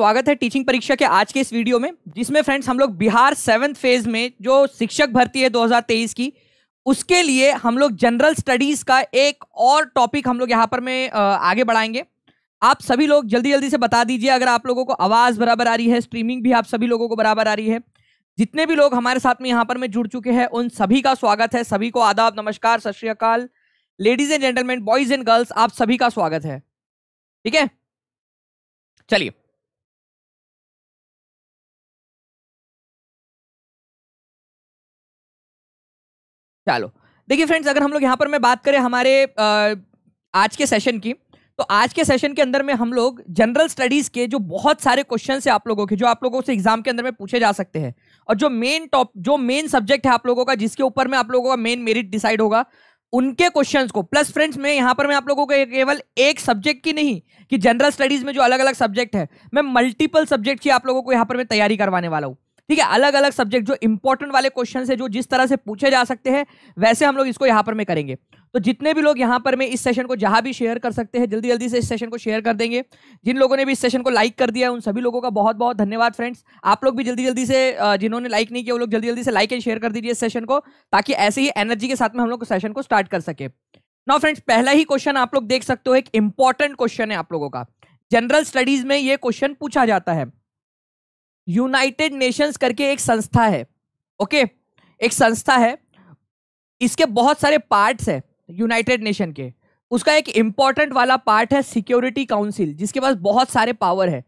स्वागत है टीचिंग परीक्षा के आज के इस वीडियो में जिसमें फ्रेंड्स हम लोग बिहार सेवन्थ फेज में जो शिक्षक भर्ती है 2023 की उसके लिए हम लोग जनरल स्टडीज का एक और टॉपिक हम लोग यहाँ पर में आगे बढ़ाएंगे आप सभी लोग जल्दी जल्दी से बता दीजिए अगर आप लोगों को आवाज़ बराबर आ रही है स्ट्रीमिंग भी आप सभी लोगों को बराबर आ रही है जितने भी लोग हमारे साथ में यहाँ पर में जुड़ चुके हैं उन सभी का स्वागत है सभी को आदाब नमस्कार सत श्रीकाल ladies and gentleman boys and girls आप सभी का स्वागत है ठीक है चलिए चलो देखिए फ्रेंड्स अगर हम लोग यहाँ पर मैं बात करें हमारे आ, आज के सेशन की तो आज के सेशन के अंदर में हम लोग जनरल स्टडीज के जो बहुत सारे क्वेश्चन है आप लोगों के जो आप लोगों से एग्जाम के अंदर में पूछे जा सकते हैं और जो मेन टॉप जो मेन सब्जेक्ट है आप लोगों का जिसके ऊपर में आप लोगों का मेन मेरिट डिसाइड होगा उनके क्वेश्चंस को प्लस फ्रेंड्स मैं यहाँ पर मैं आप लोगों को केवल एक सब्जेक्ट की नहीं कि जनरल स्टडीज में जो अलग अलग सब्जेक्ट है मैं मल्टीपल सब्जेक्ट की आप लोगों को यहाँ पर मैं तैयारी करवाने वाला हूँ ठीक है अलग अलग सब्जेक्ट जो इंपॉर्टेंट वाले क्वेश्चन है जो जिस तरह से पूछे जा सकते हैं वैसे हम लोग इसको यहाँ पर में करेंगे तो जितने भी लोग यहाँ पर में इस सेशन को जहां भी शेयर कर सकते हैं जल्दी जल्दी से इस सेशन को शेयर कर देंगे जिन लोगों ने भी इस सेशन को लाइक कर दिया उन सभी लोगों का बहुत बहुत धन्यवाद फ्रेंड्स आप लोग भी जल्दी जल्दी से जिन्होंने लाइक नहीं किया वो लोग जल्दी जल्दी से लाइक एंड शेयर कर दीजिए इस सेशन को ताकि ऐसे ही एनर्जी के साथ में हम लोग सेशन को स्टार्ट कर सके नो फ्रेंड्स पहला ही क्वेश्चन आप लोग देख सकते हो एक इंपॉर्टेंट क्वेश्चन है आप लोगों का जनरल स्टडीज में ये क्वेश्चन पूछा जाता है यूनाइटेड नेशंस करके एक संस्था है ओके okay? एक संस्था है इसके बहुत सारे पार्ट्स है यूनाइटेड नेशन के उसका एक इम्पॉर्टेंट वाला पार्ट है सिक्योरिटी काउंसिल जिसके पास बहुत सारे पावर है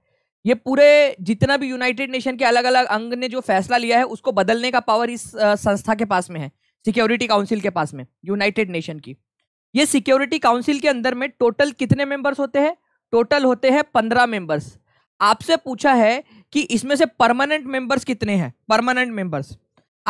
ये पूरे जितना भी यूनाइटेड नेशन के अलग अलग अंग ने जो फैसला लिया है उसको बदलने का पावर इस संस्था के पास में है सिक्योरिटी काउंसिल के पास में यूनाइटेड नेशन की ये सिक्योरिटी काउंसिल के अंदर में टोटल कितने मेंबर्स होते हैं टोटल होते हैं पंद्रह मेंबर्स आपसे पूछा है कि इसमें से परमानेंट मेंबर्स कितने हैं परमानेंट मेंबर्स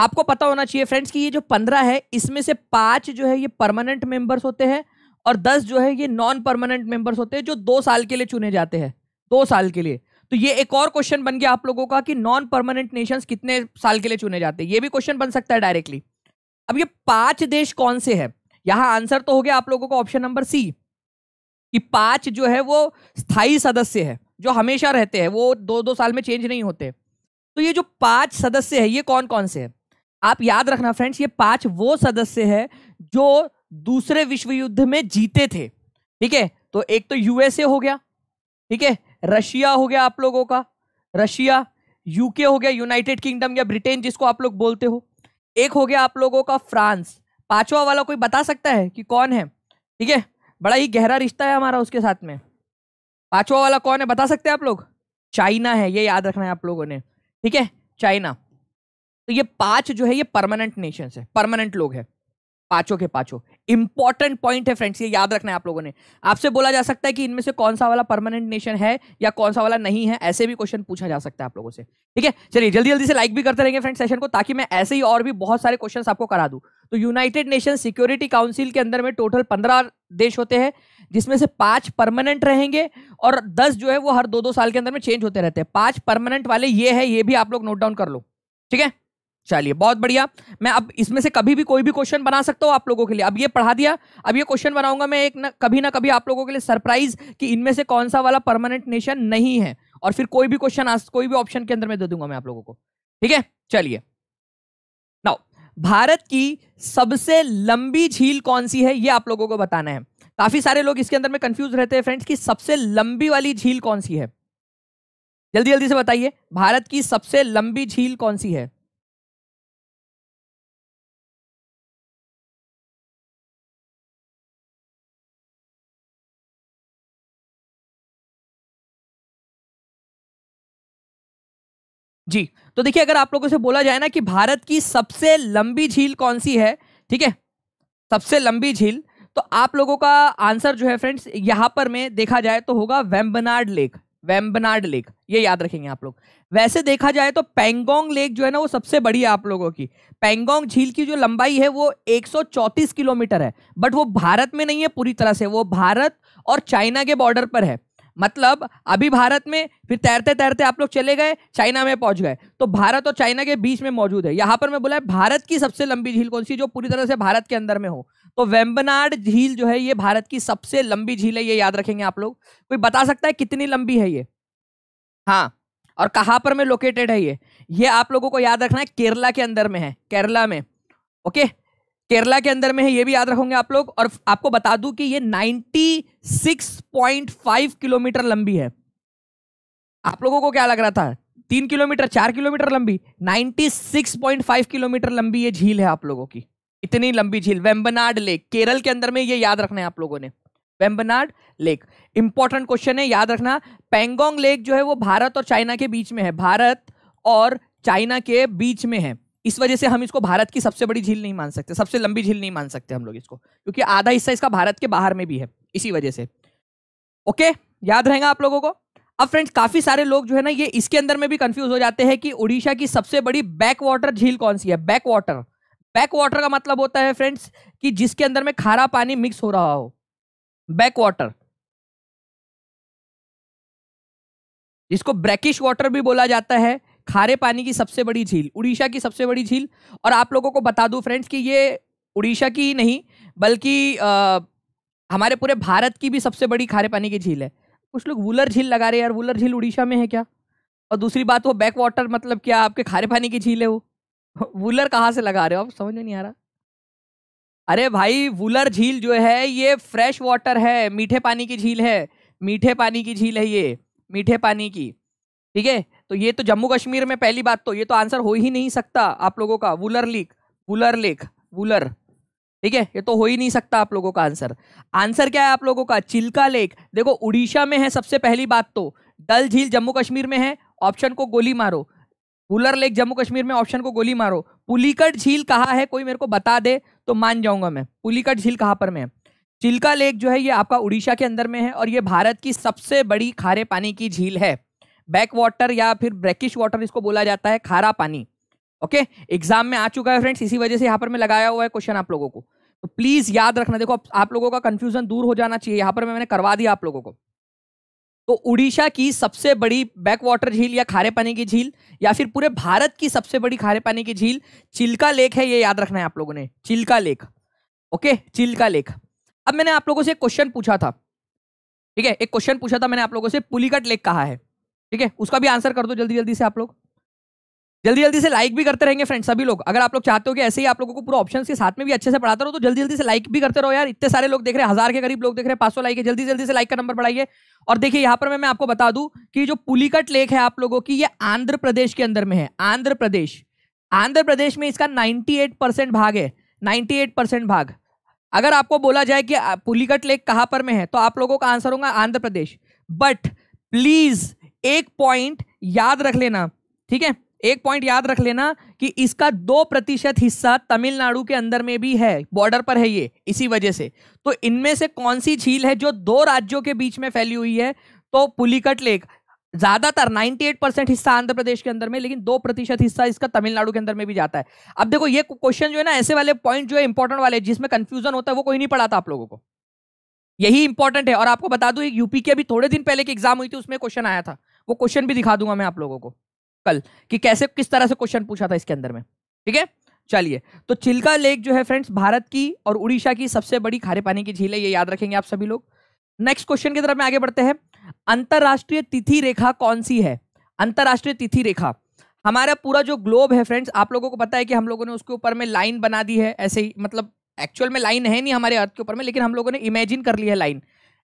आपको पता होना चाहिए फ्रेंड्स कि ये जो पंद्रह है इसमें से पांच जो है ये परमानेंट मेंबर्स होते हैं और दस जो है ये नॉन परमानेंट मेंबर्स होते हैं जो दो साल के लिए चुने जाते हैं दो साल के लिए तो ये एक और क्वेश्चन बन गया आप लोगों का कि नॉन परमानेंट नेशंस कितने साल के लिए चुने जाते हैं ये भी क्वेश्चन बन सकता है डायरेक्टली अब ये पांच देश कौन से है यहां आंसर तो हो गया आप लोगों का ऑप्शन नंबर सी कि पांच जो है वो स्थायी सदस्य है जो हमेशा रहते हैं वो दो दो साल में चेंज नहीं होते तो ये जो पांच सदस्य है ये कौन कौन से हैं आप याद रखना फ्रेंड्स ये पांच वो सदस्य है जो दूसरे विश्व युद्ध में जीते थे ठीक है तो एक तो यूएसए हो गया ठीक है रशिया हो गया आप लोगों का रशिया यूके हो गया यूनाइटेड किंगडम या ब्रिटेन जिसको आप लोग बोलते हो एक हो गया आप लोगों का फ्रांस पांचवा वाला कोई बता सकता है कि कौन है ठीक है बड़ा ही गहरा रिश्ता है हमारा उसके साथ में पांचवा वाला कौन है बता सकते हैं आप लोग चाइना है ये याद रखना है आप लोगों ने ठीक है चाइना तो ये पांच जो है ये परमानेंट नेशन है परमानेंट लोग हैं पांचों के पांचों इंपॉर्टेंट पॉइंट है फ्रेंड्स ये याद रखना है आप लोगों ने आपसे बोला जा सकता है कि इनमें से कौन सा वाला परमानेंट नेशन है या कौन सा वाला नहीं है ऐसे भी क्वेश्चन पूछा जा सकता है आप लोगों से ठीक है चलिए जल्दी जल्दी से लाइक भी करते रहेंगे फ्रेंड सेशन को ताकि मैं ऐसे ही और भी बहुत सारे क्वेश्चन आपको करा दू तो यूनाइटेड नेशन सिक्योरिटी काउंसिल के अंदर में टोटल पंद्रह देश होते हैं जिसमें से पांच परमानेंट रहेंगे और दस जो है वो हर दो दो साल के अंदर में चेंज होते रहते हैं पांच परमानेंट वाले ये है ये भी आप लोग नोट डाउन कर लो ठीक है चलिए बहुत बढ़िया मैं अब इसमें से कभी भी कोई भी क्वेश्चन बना सकता हूँ आप लोगों के लिए अब ये पढ़ा दिया अब ये क्वेश्चन बनाऊंगा मैं एक ना कभी ना कभी आप लोगों के लिए सरप्राइज कि इनमें से कौन सा वाला परमानेंट नेशन नहीं है और फिर कोई भी क्वेश्चन कोई भी ऑप्शन के अंदर मैं दे दूंगा मैं आप लोगों को ठीक है चलिए नाउ भारत की सबसे लंबी झील कौन सी है ये आप लोगों को बताना है काफी सारे लोग इसके अंदर में कंफ्यूज रहते हैं फ्रेंड्स कि सबसे लंबी वाली झील कौन सी है जल्दी जल्दी से बताइए भारत की सबसे लंबी झील कौन सी है जी तो देखिए अगर आप लोगों से बोला जाए ना कि भारत की सबसे लंबी झील कौन सी है ठीक है सबसे लंबी झील तो आप लोगों का आंसर जो है फ्रेंड्स यहां पर में देखा जाए तो होगा वेम्बनाड लेक वेम्बनाड लेक ये याद रखेंगे आप लोग वैसे देखा जाए तो पेंगोंग लेक जो है ना वो सबसे बड़ी है आप लोगों की पेंगोंग झील की जो लंबाई है वो 134 किलोमीटर है बट वो भारत में नहीं है पूरी तरह से वो भारत और चाइना के बॉर्डर पर है मतलब अभी भारत में फिर तैरते तैरते आप लोग चले गए चाइना में पहुंच गए तो भारत और चाइना के बीच में मौजूद है यहाँ पर मैं बोला है भारत की सबसे लंबी झील कौन सी जो पूरी तरह से भारत के अंदर में हो तो वेम्बनाड झील जो है ये भारत की सबसे लंबी झील है ये याद रखेंगे आप लोग कोई बता सकता है कितनी लंबी है ये हाँ और कहाँ पर में लोकेटेड है ये ये आप लोगों को याद रखना है केरला के अंदर में है केरला में ओके केरला के अंदर में है ये भी याद रखोगे आप लोग और आपको बता दूं कि ये 96.5 किलोमीटर लंबी है आप लोगों को क्या लग रहा था तीन किलोमीटर चार किलोमीटर लंबी 96.5 किलोमीटर लंबी ये झील है आप लोगों की इतनी लंबी झील वेम्बनाड लेक केरल के अंदर में ये याद रखना है आप लोगों ने वेम्बनाड लेक इंपॉर्टेंट क्वेश्चन है याद रखना पेंगोंग लेक जो है वो भारत और चाइना के बीच में है भारत और चाइना के बीच में है इस वजह से हम इसको भारत की सबसे बड़ी झील नहीं मान सकते सबसे लंबी झील नहीं मान सकते हम लोग इसको क्योंकि आधा हिस्सा इसका भारत के बाहर में भी है इसी वजह से ओके याद रहेगा आप लोगों को अब फ्रेंड्स काफी सारे लोग जो है ना ये इसके अंदर में भी कंफ्यूज हो जाते हैं कि उड़ीसा की सबसे बड़ी बैक वाटर झील कौन सी है बैक वाटर बैक वाटर का मतलब होता है फ्रेंड्स कि जिसके अंदर में खारा पानी मिक्स हो रहा हो बैक वाटर जिसको ब्रैकिश वाटर भी बोला जाता है खारे पानी की सबसे बड़ी झील उड़ीसा की सबसे बड़ी झील और आप लोगों को बता दूं फ्रेंड्स कि ये उड़ीसा की ही नहीं बल्कि हमारे पूरे भारत की भी सबसे बड़ी खारे पानी की झील है कुछ लोग वुलर झील लगा रहे हैं यार वुलर झील उड़ीसा में है क्या और दूसरी बात वो बैक वाटर मतलब क्या आपके खारे पानी की झील है वो वुलर कहाँ से लगा रहे हो आप समझ में नहीं आ रहा अरे भाई वुलर झील जो है ये फ्रेश वाटर है मीठे पानी की झील है मीठे पानी की झील है ये मीठे पानी की ठीक है तो ये तो जम्मू कश्मीर में पहली बात तो ये तो आंसर हो ही नहीं सकता आप लोगों का वुलर लीक वुलर लेक वुलर ठीक है ये तो हो ही नहीं सकता आप लोगों का आंसर आंसर क्या है आप लोगों का चिल्का लेक देखो उड़ीसा में है सबसे पहली बात तो डल झील जम्मू कश्मीर में है ऑप्शन को गोली मारो वुलर लेक जम्मू कश्मीर में ऑप्शन को गोली मारो पुलिकट झील कहाँ है कोई मेरे को बता दे तो मान जाऊंगा मैं पुलिकट झील कहाँ पर मैं चिल्का लेक जो है ये आपका उड़ीसा के अंदर में है और ये भारत की सबसे बड़ी खारे पानी की झील है बैक वाटर या फिर ब्रैकिश वाटर इसको बोला जाता है खारा पानी ओके एग्जाम में आ चुका है फ्रेंड्स इसी वजह से यहाँ पर मैं लगाया हुआ है क्वेश्चन आप लोगों को तो प्लीज याद रखना देखो आप लोगों का कंफ्यूजन दूर हो जाना चाहिए यहाँ पर मैंने करवा दिया आप लोगों को तो उड़ीसा की सबसे बड़ी बैक वाटर झील या खारे पानी की झील या फिर पूरे भारत की सबसे बड़ी खारे पानी की झील चिल्का लेक है ये याद रखना है आप लोगों ने Chilka lake okay Chilka lake अब मैंने आप लोगों से क्वेश्चन पूछा था ठीक है एक क्वेश्चन पूछा था मैंने आप लोगों से पुलिकट लेक कहा है ठीक है उसका भी आंसर कर दो जल्दी जल्दी से आप लोग जल्दी जल्दी से लाइक भी करते रहेंगे फ्रेंड्स सभी लोग अगर आप लोग चाहते हो कि ऐसे ही आप लोगों को पूरा ऑप्शन के साथ में भी अच्छे से पढ़ाते रहो तो जल्दी जल्दी से लाइक भी करते रहो यार इतने सारे लोग देख रहे हैं हजार के करीब लोग देख रहे हैं पांच सौ लाइक है जल्दी जल्दी से लाइक का नंबर बढ़ाइए और देखिए यहाँ पर मैं आपको बता दू कि जो पुलिकट लेक है आप लोगों की ये आंध्र प्रदेश के अंदर में है आंध्र प्रदेश आंध्र प्रदेश में इसका नाइन्टी भाग है नाइन्टी भाग अगर आपको बोला जाए कि पुलिकट लेक कहाँ पर में है तो आप लोगों का आंसर होगा आंध्र प्रदेश बट प्लीज़ एक पॉइंट याद रख लेना ठीक है एक पॉइंट याद रख लेना कि इसका दो प्रतिशत हिस्सा तमिलनाडु के अंदर में भी है बॉर्डर पर है ये इसी वजह से तो इनमें से कौन सी झील है जो दो राज्यों के बीच में फैली हुई है तो पुलिकट लेक ज्यादातर 98 परसेंट हिस्सा आंध्र प्रदेश के अंदर में लेकिन दो प्रतिशत हिस्सा इसका तमिलनाडु के अंदर में भी जाता है अब देखो ये क्वेश्चन जो है ना ऐसे वाले पॉइंट जो है इंपॉर्टेंट वाले जिसमें कंफ्यूजन होता है वो कोई नहीं पढ़ाता आप लोगों को यही इंपॉर्टेंट है और आपको बता दू यूपी के अभी थोड़े दिन पहले की एग्जाम हुई थी उसमें क्वेश्चन आया था वो क्वेश्चन भी दिखा दूंगा मैं आप लोगों को कल कि कैसे किस तरह से क्वेश्चन पूछा था इसके अंदर में ठीक है चलिए तो चिल्का लेक जो है फ्रेंड्स भारत की और उड़ीसा की सबसे बड़ी खारे पानी की झील है ये याद रखेंगे आप सभी लोग नेक्स्ट क्वेश्चन की तरफ में आगे बढ़ते हैं अंतर्राष्ट्रीय तिथि रेखा कौन सी है अंतर्राष्ट्रीय तिथि रेखा हमारा पूरा जो ग्लोब है फ्रेंड्स आप लोगों को पता है कि हम लोगों ने उसके ऊपर में लाइन बना दी है ऐसे ही मतलब एक्चुअल में लाइन है नहीं हमारे अर्थ के ऊपर में लेकिन हम लोगों ने इमेजिन कर लिया है लाइन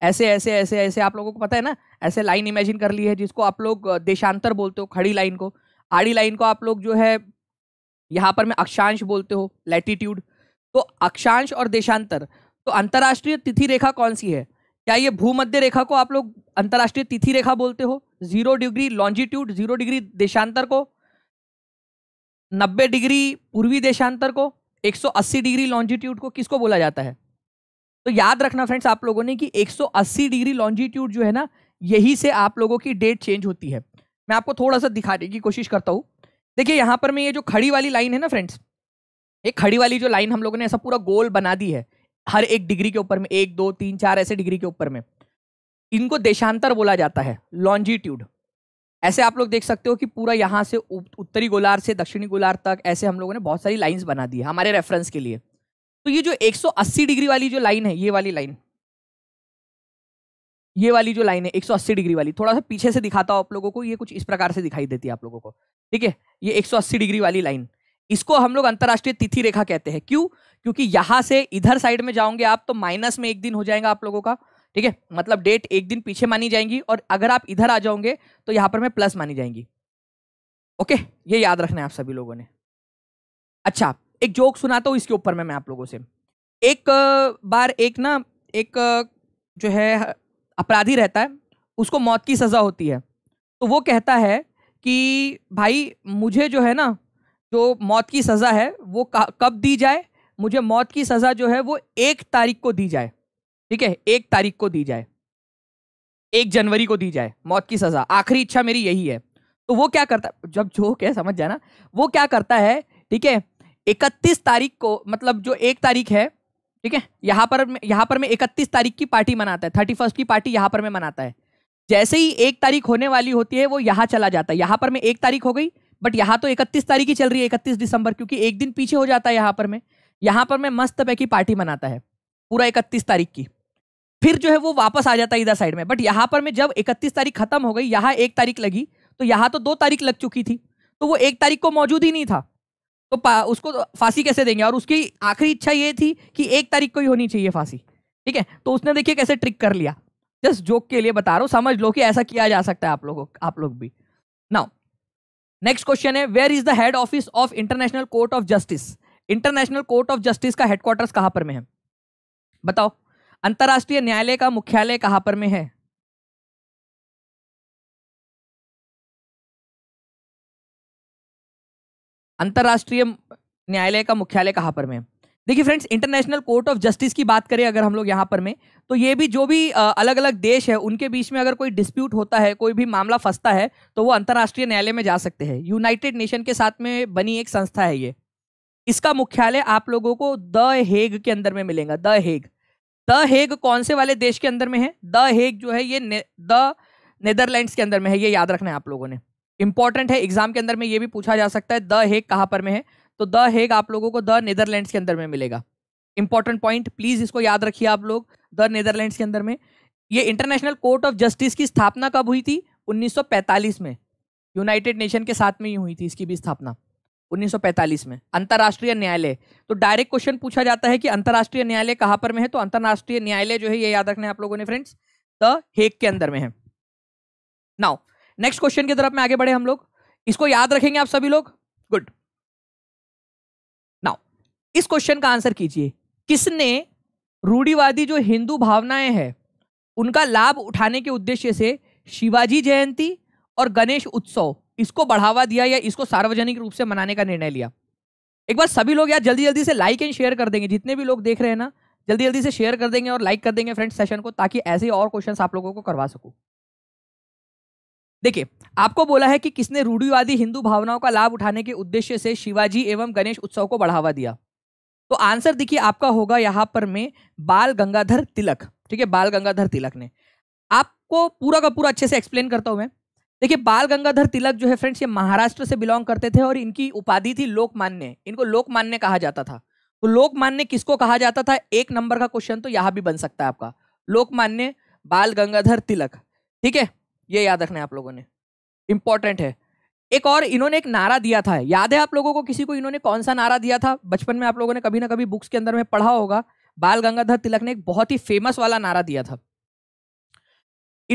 ऐसे ऐसे ऐसे ऐसे आप लोगों को पता है ना ऐसे लाइन इमेजिन कर ली है जिसको आप लोग देशांतर बोलते हो खड़ी लाइन को आड़ी लाइन को आप लोग जो है यहाँ पर मैं अक्षांश बोलते हो लैटिट्यूड तो अक्षांश और देशांतर तो अंतर्राष्ट्रीय तिथि रेखा कौन सी है क्या ये भूमध्य रेखा को आप लोग अंतर्राष्ट्रीय तिथि रेखा बोलते हो zero degree longitude zero degree देशांतर को नब्बे डिग्री पूर्वी देशांतर को अस्सी डिग्री लॉन्जिट्यूड को किसको बोला जाता है तो याद रखना फ्रेंड्स आप लोगों ने कि 180 डिग्री लॉन्जिट्यूड जो है ना यही से आप लोगों की डेट चेंज होती है मैं आपको थोड़ा सा दिखाने की कोशिश करता हूँ देखिए यहाँ पर मैं ये जो खड़ी वाली लाइन है ना फ्रेंड्स ये खड़ी वाली जो लाइन हम लोगों ने ऐसा पूरा गोल बना दी है हर एक डिग्री के ऊपर में एक दो तीन चार ऐसे डिग्री के ऊपर में इनको देशांतर बोला जाता है लॉन्जिट्यूड ऐसे आप लोग देख सकते हो कि पूरा यहाँ से उत्तरी गोलार्ध से दक्षिणी गोलार्ध तक ऐसे हम लोगों ने बहुत सारी लाइंस बना दी है हमारे रेफरेंस के लिए तो ये जो 180 डिग्री वाली जो लाइन है ये वाली लाइन ये वाली जो लाइन है 180 डिग्री वाली थोड़ा सा पीछे से दिखाता हूं आप लोगों को ये कुछ इस प्रकार से दिखाई देती है आप लोगों को ठीक है ये 180 डिग्री वाली लाइन इसको हम लोग अंतर्राष्ट्रीय तिथि रेखा कहते हैं क्यों क्योंकि यहां से इधर साइड में जाओगे आप तो माइनस में एक दिन हो जाएगा आप लोगों का ठीक है मतलब डेट एक दिन पीछे मानी जाएंगी और अगर आप इधर आ जाओगे तो यहां पर मैं प्लस मानी जाएंगी ओके ये याद रखना है आप सभी लोगों ने अच्छा एक जोक सुनाता हूँ इसके ऊपर में मैं आप लोगों से एक बार एक ना एक जो है अपराधी रहता है उसको मौत की सज़ा होती है तो वो कहता है कि भाई मुझे जो है ना जो मौत की सज़ा है वो कब दी जाए मुझे मौत की सज़ा जो है वो एक तारीख को दी जाए ठीक है एक तारीख को दी जाए एक जनवरी को दी जाए मौत की सज़ा आखिरी इच्छा मेरी यही है तो वो क्या करता जब जो है समझ जाए ना वो क्या करता है ठीक है इकतीस तारीख को मतलब जो एक तारीख है ठीक है यहाँ पर यहाँ पर मैं इकतीस तारीख की पार्टी मनाता है थर्टी फर्स्ट की पार्टी यहाँ पर मैं मनाता है जैसे ही एक तारीख होने वाली होती है वो यहाँ चला जाता है यहाँ पर मैं एक तारीख हो गई बट यहाँ तो इकतीस तारीख ही चल रही है इकतीस दिसंबर क्योंकि एक दिन पीछे हो जाता है यहाँ पर मैं यहाँ पर मैं मस्त पैकी पार्टी मनाता है पूरा इकतीस तारीख की फिर जो है वो वापस आ जाता है इधर साइड में बट यहाँ पर मैं जब इकतीस तारीख खत्म हो गई यहाँ एक तारीख लगी तो यहाँ तो दो तारीख लग चुकी थी तो वो एक तारीख को मौजूद ही नहीं था तो उसको तो फांसी कैसे देंगे और उसकी आखिरी इच्छा ये थी कि एक तारीख को ही होनी चाहिए फांसी ठीक है तो उसने देखिए कैसे ट्रिक कर लिया जस्ट जोक के लिए बता रहा हूँ समझ लो कि ऐसा किया जा सकता है आप लोगों आप लोग भी नाउ नेक्स्ट क्वेश्चन है where is the head office of international court of justice international court of justice का हेडक्वार्टर्स कहां पर में है बताओ अंतर्राष्ट्रीय न्यायालय का मुख्यालय कहां पर में है अंतर्राष्ट्रीय न्यायालय का मुख्यालय कहाँ पर में देखिए friends international court of justice की बात करें अगर हम लोग यहाँ पर में तो ये भी जो भी अलग अलग देश है उनके बीच में अगर कोई डिस्प्यूट होता है कोई भी मामला फंसता है तो वो अंतर्राष्ट्रीय न्यायालय में जा सकते हैं यूनाइटेड नेशन के साथ में बनी एक संस्था है ये इसका मुख्यालय आप लोगों को द हेग के अंदर में मिलेगा द हेग द हेग कौन से वाले देश के अंदर में है द हेग जो है ये द नेदरलैंड्स के अंदर में है ये याद रखना है आप लोगों ने इंपॉर्टेंट है एग्जाम के अंदर में ये भी पूछा जा सकता है द हेग कहाँ पर में है तो द हेग आप लोगों को द नेदरलैंड्स के अंदर में मिलेगा इंपॉर्टेंट पॉइंट प्लीज इसको याद रखिए आप लोग द नेदरलैंड्स के अंदर में ये इंटरनेशनल कोर्ट ऑफ जस्टिस की स्थापना कब हुई थी 1945 में यूनाइटेड नेशन के साथ में ही हुई थी इसकी भी स्थापना 1945 में अंतर्राष्ट्रीय न्यायालय तो डायरेक्ट क्वेश्चन पूछा जाता है कि अंतर्राष्ट्रीय न्यायालय कहाँ पर में है तो अंतर्राष्ट्रीय न्यायालय जो है ये याद रखना है आप लोगों ने फ्रेंड्स द हेग के अंदर में है नाउ नेक्स्ट क्वेश्चन की तरफ में आगे बढ़े हम लोग इसको याद रखेंगे आप सभी लोग गुड नाउ इस क्वेश्चन का आंसर कीजिए किसने रूढ़ीवादी जो हिंदू भावनाएं हैं उनका लाभ उठाने के उद्देश्य से शिवाजी जयंती और गणेश उत्सव इसको बढ़ावा दिया या इसको सार्वजनिक रूप से मनाने का निर्णय लिया एक बार सभी लोग यार जल्दी जल्दी से लाइक एंड शेयर कर देंगे जितने भी लोग देख रहे हैं ना जल्दी जल्दी से शेयर कर देंगे और लाइक कर देंगे फ्रेंड सेशन को ताकि ऐसे और क्वेश्चंस आप लोगों को करवा सकूँ देखिए आपको बोला है कि किसने रूढ़ीवादी हिंदू भावनाओं का लाभ उठाने के उद्देश्य से शिवाजी एवं गणेश उत्सव को बढ़ावा दिया तो आंसर देखिए आपका होगा यहाँ पर में बाल गंगाधर तिलक ठीक है बाल गंगाधर तिलक ने आपको पूरा का पूरा अच्छे से एक्सप्लेन करता हूँ मैं देखिए बाल गंगाधर तिलक जो है फ्रेंड्स ये महाराष्ट्र से बिलोंग करते थे और इनकी उपाधि थी लोकमान्य इनको लोकमान्य कहा जाता था तो लोकमान्य किसको कहा जाता था एक नंबर का क्वेश्चन तो यहाँ भी बन सकता है आपका लोकमान्य बाल गंगाधर तिलक ठीक है ये याद रखना है आप लोगों ने इंपॉर्टेंट है एक और इन्होंने एक नारा दिया था याद है आप लोगों को किसी को इन्होंने कौन सा नारा दिया था बचपन में आप लोगों ने कभी ना कभी बुक्स के अंदर में पढ़ा होगा बाल गंगाधर तिलक ने एक बहुत ही फेमस वाला नारा दिया था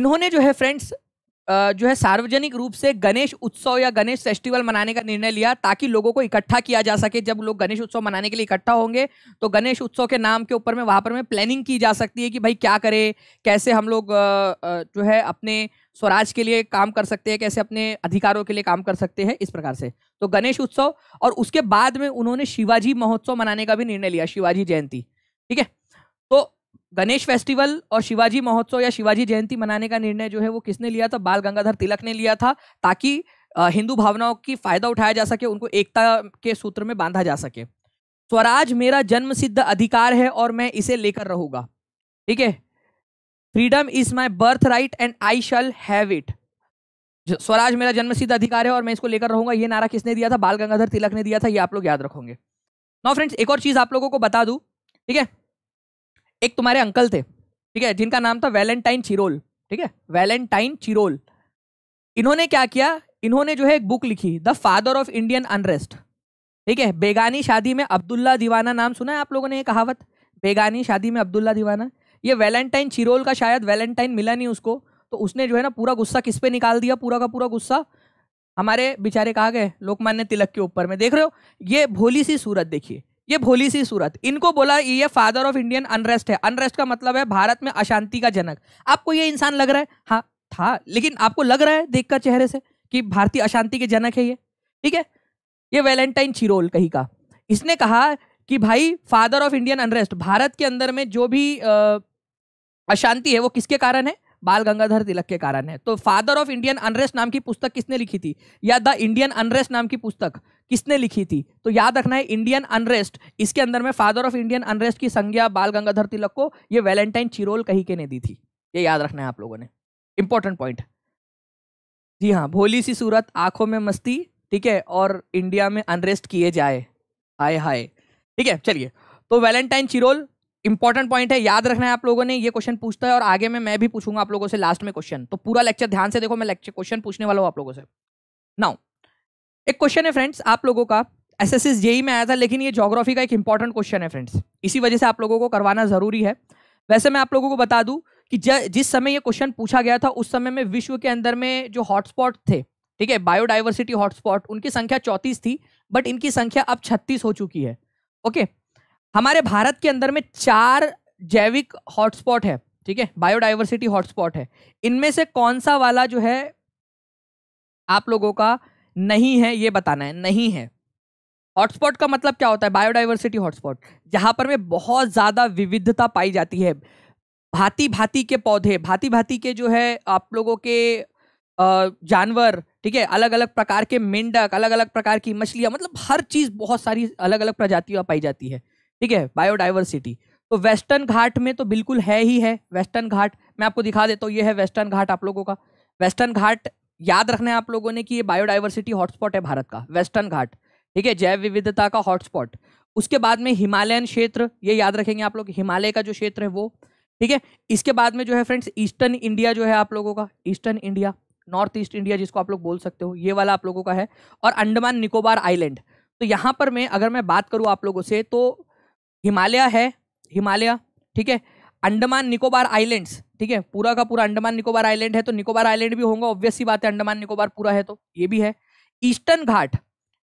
इन्होंने जो है फ्रेंड्स जो है सार्वजनिक रूप से गणेश उत्सव या गणेश फेस्टिवल मनाने का निर्णय लिया ताकि लोगों को इकट्ठा किया जा सके जब लोग गणेश उत्सव मनाने के लिए इकट्ठा होंगे तो गणेश उत्सव के नाम के ऊपर में वहाँ पर में प्लानिंग की जा सकती है कि भाई क्या करें कैसे हम लोग जो है अपने स्वराज के लिए काम कर सकते हैं कैसे अपने अधिकारों के लिए काम कर सकते हैं इस प्रकार से तो गणेश उत्सव और उसके बाद में उन्होंने शिवाजी महोत्सव मनाने का भी निर्णय लिया शिवाजी जयंती ठीक है तो गणेश फेस्टिवल और शिवाजी महोत्सव या शिवाजी जयंती मनाने का निर्णय जो है वो किसने लिया था बाल गंगाधर तिलक ने लिया था ताकि हिंदू भावनाओं की फायदा उठाया जा सके उनको एकता के सूत्र में बांधा जा सके स्वराज मेरा जन्म सिद्ध अधिकार है और मैं इसे लेकर रहूंगा ठीक है freedom is my birth right and I shall have it स्वराज मेरा जन्म सिद्ध अधिकार है और मैं इसको लेकर रहूंगा ये नारा किसने दिया था बाल गंगाधर तिलक ने दिया था ये आप लोग याद रखोगे नो फ्रेंड्स एक और चीज आप लोगों को बता दू ठीक है एक तुम्हारे अंकल थे ठीक है जिनका नाम था वैलेंटाइन चिरोल ठीक है वैलेंटाइन चिरोल इन्होंने क्या किया इन्होंने जो है एक बुक लिखी the father of Indian unrest ठीक है बेगानी शादी में अब्दुल्ला दीवाना नाम सुना है आप लोगों ने ये कहावत बेगानी शादी में अब्दुल्ला दीवाना ये वैलेंटाइन चिरोल का शायद वैलेंटाइन मिला नहीं उसको तो उसने जो है ना पूरा गुस्सा किस पे निकाल दिया पूरा का पूरा गुस्सा हमारे बेचारे कहा गए लोकमान्य तिलक के ऊपर में देख रहे हो ये भोली सी सूरत देखिए ये भोली सी सूरत इनको बोला ये फादर ऑफ इंडियन अनरेस्ट है अनरेस्ट का मतलब है भारत में अशांति का जनक आपको ये इंसान लग रहा है हाँ था लेकिन आपको लग रहा है देखकर चेहरे से कि भारतीय अशांति के जनक है ये ठीक है ये वैलेंटाइन चिरोल कहीं का इसने कहा कि भाई father of Indian unrest Bharat के अंदर में जो भी आ, अशांति है वो किसके कारण है बाल गंगाधर तिलक के कारण है तो फादर ऑफ इंडियन अनरेस्ट नाम की पुस्तक किसने लिखी थी या द इंडियन अनरेस्ट नाम की पुस्तक किसने लिखी थी तो याद रखना है इंडियन अनरेस्ट इसके अंदर में फादर ऑफ इंडियन अनरेस्ट की संज्ञा बाल गंगाधर तिलक को ये वैलेंटाइन चिरोल कही के ने दी थी ये याद रखना है आप लोगों ने इंपॉर्टेंट पॉइंट जी हाँ भोली सी सूरत आंखों में मस्ती ठीक है और इंडिया में अनरेस्ट किए जाए हाय हाय ठीक है चलिए तो वैलेंटाइन चिरोल इंपॉर्टेंट पॉइंट है याद रखना है आप लोगों ने ये क्वेश्चन पूछता है और आगे में मैं भी पूछूंगा आप लोगों से लास्ट में क्वेश्चन तो पूरा लेक्चर ध्यान से देखो मैं लेक्चर क्वेश्चन पूछने वाला हूँ आप लोगों से नाउ एक क्वेश्चन है फ्रेंड्स आप लोगों का एस एस एस जेई में आया था लेकिन ये जोग्राफी का एक इंपॉर्टेंट क्वेश्चन है फ्रेंड्स इसी वजह से आप लोगों को करवाना जरूरी है वैसे मैं आप लोगों को बता दूं कि जिस समय ये क्वेश्चन पूछा गया था उस समय में विश्व के अंदर में जो हॉटस्पॉट थे ठीक है बायोडाइवर्सिटी हॉटस्पॉट उनकी संख्या चौंतीस थी बट इनकी संख्या अब छत्तीस हो चुकी है ओके okay? हमारे भारत के अंदर में चार जैविक हॉटस्पॉट है ठीक है बायोडाइवर्सिटी हॉटस्पॉट है इनमें से कौन सा वाला जो है आप लोगों का नहीं है ये बताना है नहीं है हॉटस्पॉट का मतलब क्या होता है बायोडाइवर्सिटी हॉटस्पॉट जहाँ पर में बहुत ज़्यादा विविधता पाई जाती है भांति भांति के पौधे भांति भांति के जो है आप लोगों के जानवर ठीक है अलग अलग प्रकार के मेंढक अलग अलग प्रकार की मछलियां मतलब हर चीज़ बहुत सारी अलग अलग प्रजातियां पाई जाती है ठीक है बायोडाइवर्सिटी तो वेस्टर्न घाट में तो बिल्कुल है ही है वेस्टर्न घाट मैं आपको दिखा देता हूँ ये है वेस्टर्न घाट आप लोगों का वेस्टर्न घाट याद रखना है आप लोगों ने कि ये बायोडाइवर्सिटी हॉटस्पॉट है भारत का वेस्टर्न घाट ठीक है जैव विविधता का हॉटस्पॉट उसके बाद में हिमालयन क्षेत्र ये याद रखेंगे आप लोग हिमालय का जो क्षेत्र है वो ठीक है इसके बाद में जो है फ्रेंड्स ईस्टर्न इंडिया जो है आप लोगों का eastern India north east India जिसको आप लोग बोल सकते हो ये वाला आप लोगों का है और अंडमान निकोबार आइलैंड तो यहाँ पर मैं अगर मैं बात करूँ आप लोगों से तो हिमालय है हिमालय ठीक है अंडमान निकोबार आइलैंड्स ठीक है पूरा का पूरा अंडमान निकोबार आइलैंड है तो निकोबार आइलैंड भी होगा ऑब्वियस बात है अंडमान निकोबार पूरा है तो ये भी है ईस्टर्न घाट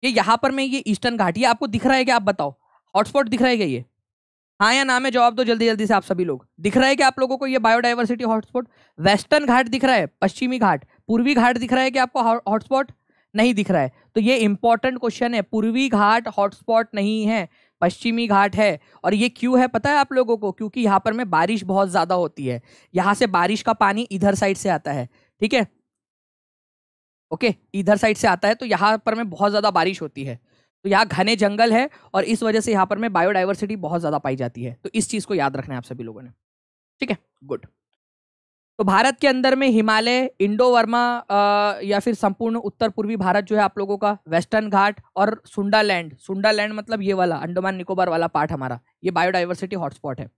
ये यहाँ पर मैं ये ईस्टर्न घाट ये आपको दिख रहा है क्या आप बताओ हॉटस्पॉट दिख रहा है क्या ये हाँ या नाम है जवाब दो जल्दी जल्दी से आप सभी लोग दिख रहा है कि आप लोगों को ये बायोडाइवर्सिटी हॉटस्पॉट वेस्टर्न घाट दिख रहा है पश्चिमी घाट पूर्वी घाट दिख रहा है कि आपको हॉटस्पॉट नहीं दिख रहा है तो ये इंपॉर्टेंट क्वेश्चन है पूर्वी घाट हॉटस्पॉट नहीं है पश्चिमी घाट है और ये क्यों है पता है आप लोगों को क्योंकि यहाँ पर में बारिश बहुत ज़्यादा होती है यहाँ से बारिश का पानी इधर साइड से आता है ठीक है ओके इधर साइड से आता है तो यहाँ पर में बहुत ज़्यादा बारिश होती है तो यहाँ घने जंगल है और इस वजह से यहाँ पर में बायोडाइवर्सिटी बहुत ज़्यादा पाई जाती है तो इस चीज़ को याद रखना है आप सभी लोगों ने ठीक है गुड तो भारत के अंदर में हिमालय इंडो वर्मा या फिर संपूर्ण उत्तर पूर्वी भारत जो है आप लोगों का वेस्टर्न घाट और सुंडा लैंड सुंडा लैंड मतलब ये वाला अंडमान निकोबार वाला पार्ट हमारा ये बायोडाइवर्सिटी हॉटस्पॉट है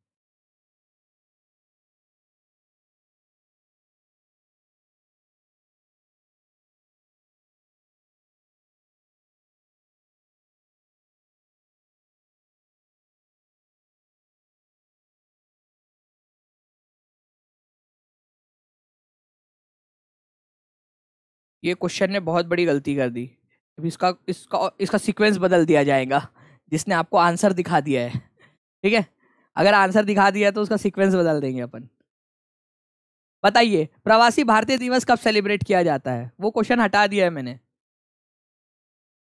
ये क्वेश्चन ने बहुत बड़ी गलती कर दी इसका इसका इसका सीक्वेंस बदल दिया जाएगा जिसने आपको आंसर दिखा दिया है ठीक है अगर आंसर दिखा दिया है तो उसका सीक्वेंस बदल देंगे अपन बताइए प्रवासी भारतीय दिवस कब सेलिब्रेट किया जाता है वो क्वेश्चन हटा दिया है मैंने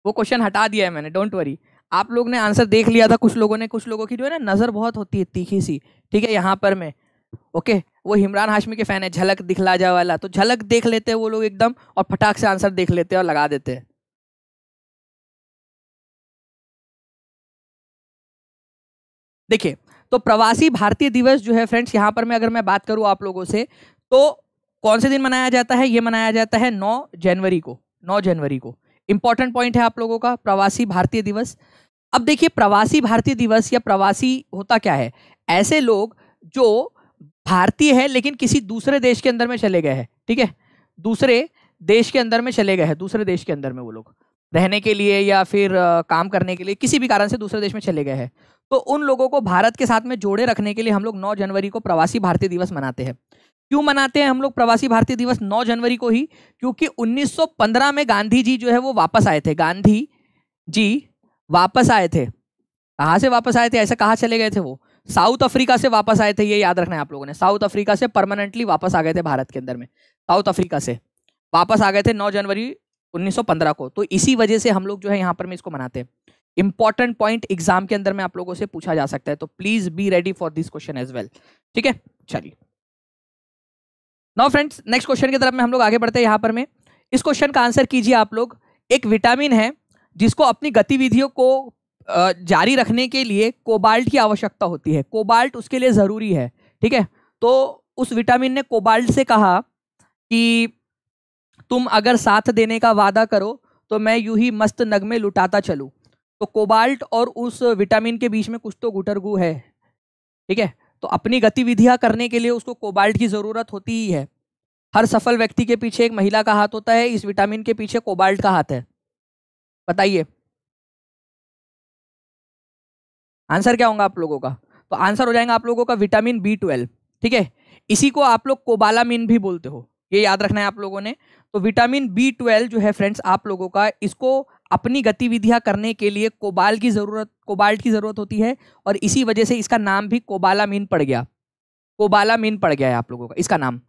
वो क्वेश्चन हटा दिया है मैंने डोंट वरी आप लोग ने आंसर देख लिया था कुछ लोगों ने कुछ लोगों की जो है ना नज़र बहुत होती है तीखी सी ठीक है यहाँ पर मैं ओके वो इमरान हाशमी के फ़ैन है झलक दिखला जा वाला तो झलक देख लेते हैं वो लोग एकदम और फटाक से आंसर देख लेते हैं और लगा देते हैं देखिए तो प्रवासी भारतीय दिवस जो है फ्रेंड्स यहाँ पर मैं अगर मैं बात करूँ आप लोगों से तो कौन से दिन मनाया जाता है ये मनाया जाता है नौ जनवरी को नौ जनवरी को इंपॉर्टेंट पॉइंट है आप लोगों का प्रवासी भारतीय दिवस अब देखिए प्रवासी भारतीय दिवस या प्रवासी होता क्या है ऐसे लोग जो भारतीय है लेकिन किसी दूसरे देश के अंदर में चले गए हैं ठीक है दूसरे देश के अंदर में चले गए हैं दूसरे देश के अंदर में वो लोग रहने के लिए या फिर आ, काम करने के लिए किसी भी कारण से दूसरे देश में चले गए हैं तो उन लोगों को भारत के साथ में जोड़े रखने के लिए हम लोग 9 जनवरी को प्रवासी भारतीय दिवस मनाते हैं क्यों मनाते हैं हम लोग प्रवासी भारतीय दिवस 9 जनवरी को ही क्योंकि 1915 में गांधी जी जो है वो वापस आए थे गांधी जी वापस आए थे कहाँ से वापस आए थे ऐसे कहाँ चले गए थे वो साउथ अफ्रीका से वापस आए थे ये याद रखना है आप लोगों ने साउथ अफ्रीका से परमानेंटली वापस आ गए थे भारत के अंदर में साउथ अफ्रीका से वापस आ गए थे 9 जनवरी 1915 को तो इसी वजह से हम लोग जो है यहाँ पर मैं इसको मनाते हैं इंपॉर्टेंट पॉइंट एग्जाम के अंदर में आप लोगों से पूछा जा सकता है तो please be ready for this question as well ठीक है चलिए नो फ्रेंड्स नेक्स्ट क्वेश्चन की तरफ में हम लोग आगे बढ़ते हैं यहाँ पर में इस क्वेश्चन का आंसर कीजिए आप लोग एक विटामिन है जिसको अपनी गतिविधियों को जारी रखने के लिए कोबाल्ट की आवश्यकता होती है कोबाल्ट उसके लिए ज़रूरी है ठीक है तो उस विटामिन ने कोबाल्ट से कहा कि तुम अगर साथ देने का वादा करो तो मैं यूं ही मस्त नगमे लुटाता चलूँ तो कोबाल्ट और उस विटामिन के बीच में कुछ तो गुटरगु है ठीक है तो अपनी गतिविधियां करने के लिए उसको कोबाल्ट की ज़रूरत होती ही है हर सफल व्यक्ति के पीछे एक महिला का हाथ होता है इस विटामिन के पीछे कोबाल्ट का हाथ है बताइए आंसर क्या होगा आप लोगों का तो आंसर हो जाएगा आप लोगों का विटामिन बी ट्वेल्व ठीक है इसी को आप लोग कोबालामिन भी बोलते हो ये याद रखना है आप लोगों ने तो विटामिन बी ट्वेल्व जो है फ्रेंड्स आप लोगों का इसको अपनी गतिविधियां करने के लिए कोबाल की ज़रूरत कोबाल्ट की ज़रूरत होती है और इसी वजह से इसका नाम भी कोबालामिन पड़ गया कोबालामिन पड़ गया है आप लोगों का इसका नाम